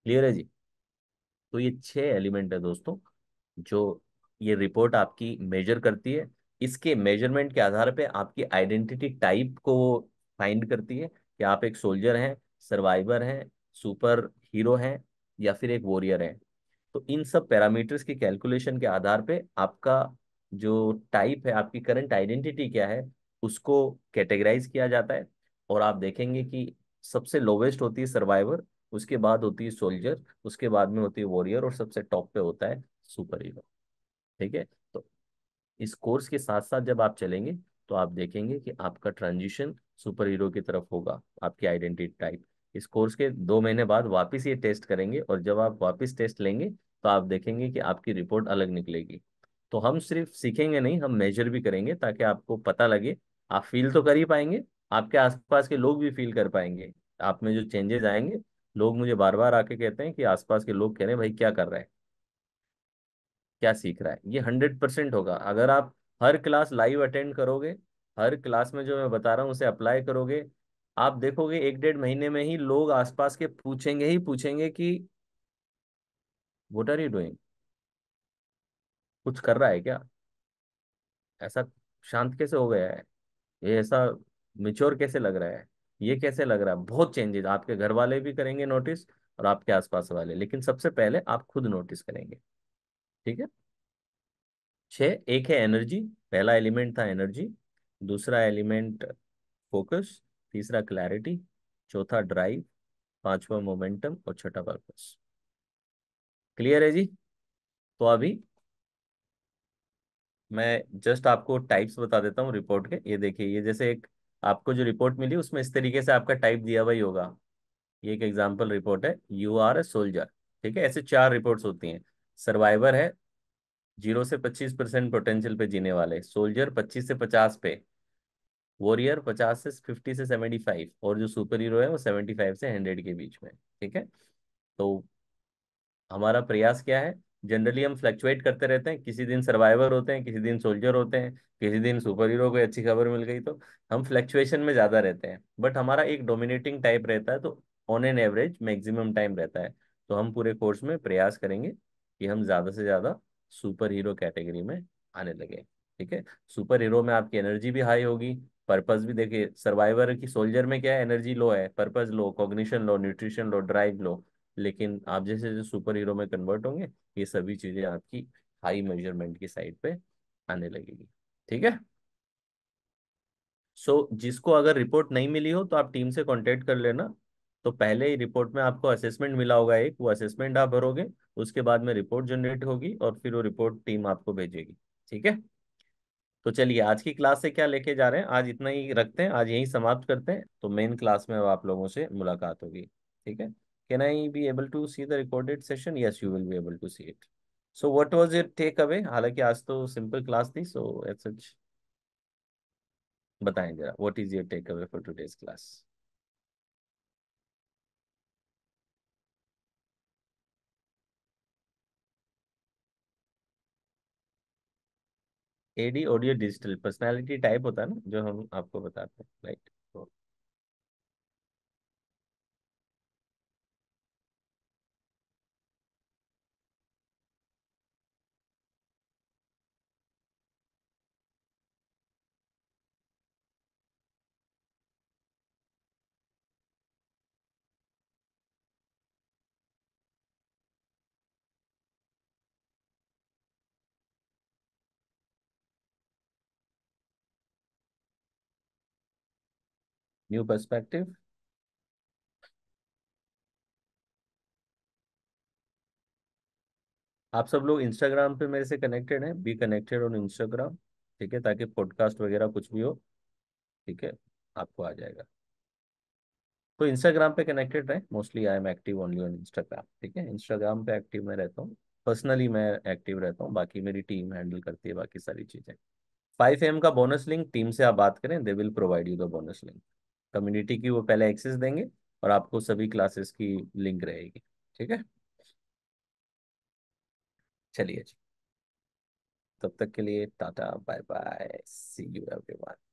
A: क्लियर है जी तो ये छह एलिमेंट है दोस्तों जो ये रिपोर्ट आपकी मेजर करती है इसके मेजरमेंट के आधार पे आपकी आइडेंटिटी टाइप को फाइंड करती है कि आप एक सोल्जर हैं सर्वाइवर हैं सुपर हीरो हैं या फिर एक वॉरियर हैं तो इन सब पैरामीटर्स की कैलकुलेशन के आधार पे आपका जो टाइप है आपकी करंट आइडेंटिटी क्या है उसको कैटेगराइज किया जाता है और आप देखेंगे कि सबसे लोवेस्ट होती है सर्वाइवर उसके बाद होती है सोल्जर उसके बाद में होती है वॉरियर और सबसे टॉप पे होता है सुपर हीरो ठीक है तो इस कोर्स के साथ साथ जब आप चलेंगे तो आप देखेंगे कि आपका ट्रांजिशन सुपर हीरो की तरफ होगा आपकी आइडेंटिटी टाइप इस कोर्स के दो महीने बाद वापस ये टेस्ट करेंगे और जब आप वापस टेस्ट लेंगे तो आप देखेंगे कि आपकी रिपोर्ट अलग निकलेगी तो हम सिर्फ सीखेंगे नहीं हम मेजर भी करेंगे ताकि आपको पता लगे आप फील तो कर ही पाएंगे आपके आसपास के लोग भी फील कर पाएंगे आप में जो चेंजेस आएंगे लोग मुझे बार बार आके कहते हैं कि आसपास के लोग कह रहे हैं भाई क्या कर रहा है क्या सीख रहा है ये हंड्रेड परसेंट होगा अगर आप हर क्लास लाइव अटेंड करोगे हर क्लास में जो मैं बता रहा हूँ उसे अप्लाई करोगे आप देखोगे एक डेढ़ महीने में ही लोग आसपास के पूछेंगे ही पूछेंगे कि वोट आर यू डूइंग कुछ कर रहा है क्या ऐसा शांत कैसे हो गया है ये ऐसा मिच्योर कैसे लग रहा है ये कैसे लग रहा है बहुत चेंजेस आपके घर वाले भी करेंगे नोटिस और आपके आसपास वाले लेकिन सबसे पहले आप खुद नोटिस करेंगे ठीक है छः एक है एनर्जी पहला एलिमेंट था एनर्जी दूसरा एलिमेंट फोकस तीसरा क्लैरिटी चौथा ड्राइव पांचवा मोमेंटम और छठा पर्पस क्लियर है जी तो अभी मैं जस्ट आपको टाइप्स बता देता हूँ रिपोर्ट के ये देखिए ये जैसे एक आपको जो रिपोर्ट मिली उसमें इस तरीके से आपका टाइप दिया हुआ ही होगा ये एक एग्जाम्पल रिपोर्ट है यू आर ए सोल्जर ठीक है ऐसे चार रिपोर्ट्स होती हैं सर्वाइवर है जीरो से पच्चीस परसेंट पोटेंशियल पे जीने वाले सोल्जर पच्चीस से पचास पे वॉरियर पचास से फिफ्टी से सेवेंटी फाइव और जो सुपर हीरो है वो सेवेंटी फाइव से हंड्रेड के बीच में ठीक है तो हमारा प्रयास क्या है जनरली हम फ्लक्चुएट करते रहते हैं किसी दिन सर्वाइवर होते हैं किसी दिन सोल्जर होते हैं किसी दिन सुपर हीरो कोई अच्छी खबर मिल गई तो हम फ्लक्चुएशन में ज़्यादा रहते हैं बट हमारा एक डोमिनेटिंग टाइप रहता है तो on an average maximum time रहता है तो हम पूरे कोर्स में प्रयास करेंगे कि हम ज़्यादा से ज़्यादा सुपर हीरो कैटेगरी में आने लगे ठीक है सुपर हीरो में आपकी एनर्जी भी हाई होगी पर्पज भी देखिए सर्वाइवर की सोल्जर में क्या है एनर्जी लो है purpose low cognition low nutrition low drive low लेकिन आप जैसे जैसे सुपर हीरो में कन्वर्ट होंगे ये सभी चीजें आपकी हाई मेजरमेंट की साइड पे आने लगेगी ठीक है सो so, जिसको अगर रिपोर्ट नहीं मिली हो तो आप टीम से कॉन्टेक्ट कर लेना तो पहले ही रिपोर्ट में आपको असेसमेंट मिला होगा एक वो असेसमेंट आप भरोगे उसके बाद में रिपोर्ट जनरेट होगी और फिर वो रिपोर्ट टीम आपको भेजेगी ठीक है तो चलिए आज की क्लास से क्या लेके जा रहे हैं आज इतना ही रखते हैं आज यही समाप्त करते हैं तो मेन क्लास में अब आप लोगों से मुलाकात होगी ठीक है Can I be able to see the recorded session? Yes, you will be able to see it. So what was your take away हालांकि आज to simple class thi so as such बताएं जरा what is your take away for today's class? AD audio digital personality type होता है ना जो हम आपको बताते हैं राइट new perspective. आप सब लोग इंस्टाग्राम पे मेरे से कनेक्टेड हैं बी कनेक्टेड ऑन इंस्टाग्राम ठीक है ताकि पॉडकास्ट वगैरह कुछ भी हो ठीक है आपको आ जाएगा तो इंस्टाग्राम पे कनेक्टेड रहे mostly I am active only on Instagram ठीक है इंस्टाग्राम पे एक्टिव मैं रहता हूँ पर्सनली मैं एक्टिव रहता हूँ बाकी मेरी टीम हैंडल करती है बाकी सारी चीजें फाइव एम का बोनस लिंक टीम से आप बात करें they will provide you the bonus link community की वो पहले एक्सेस देंगे और आपको सभी क्लासेस की लिंक रहेगी ठीक है चलिए जी तब तक के लिए tata bye bye see you everyone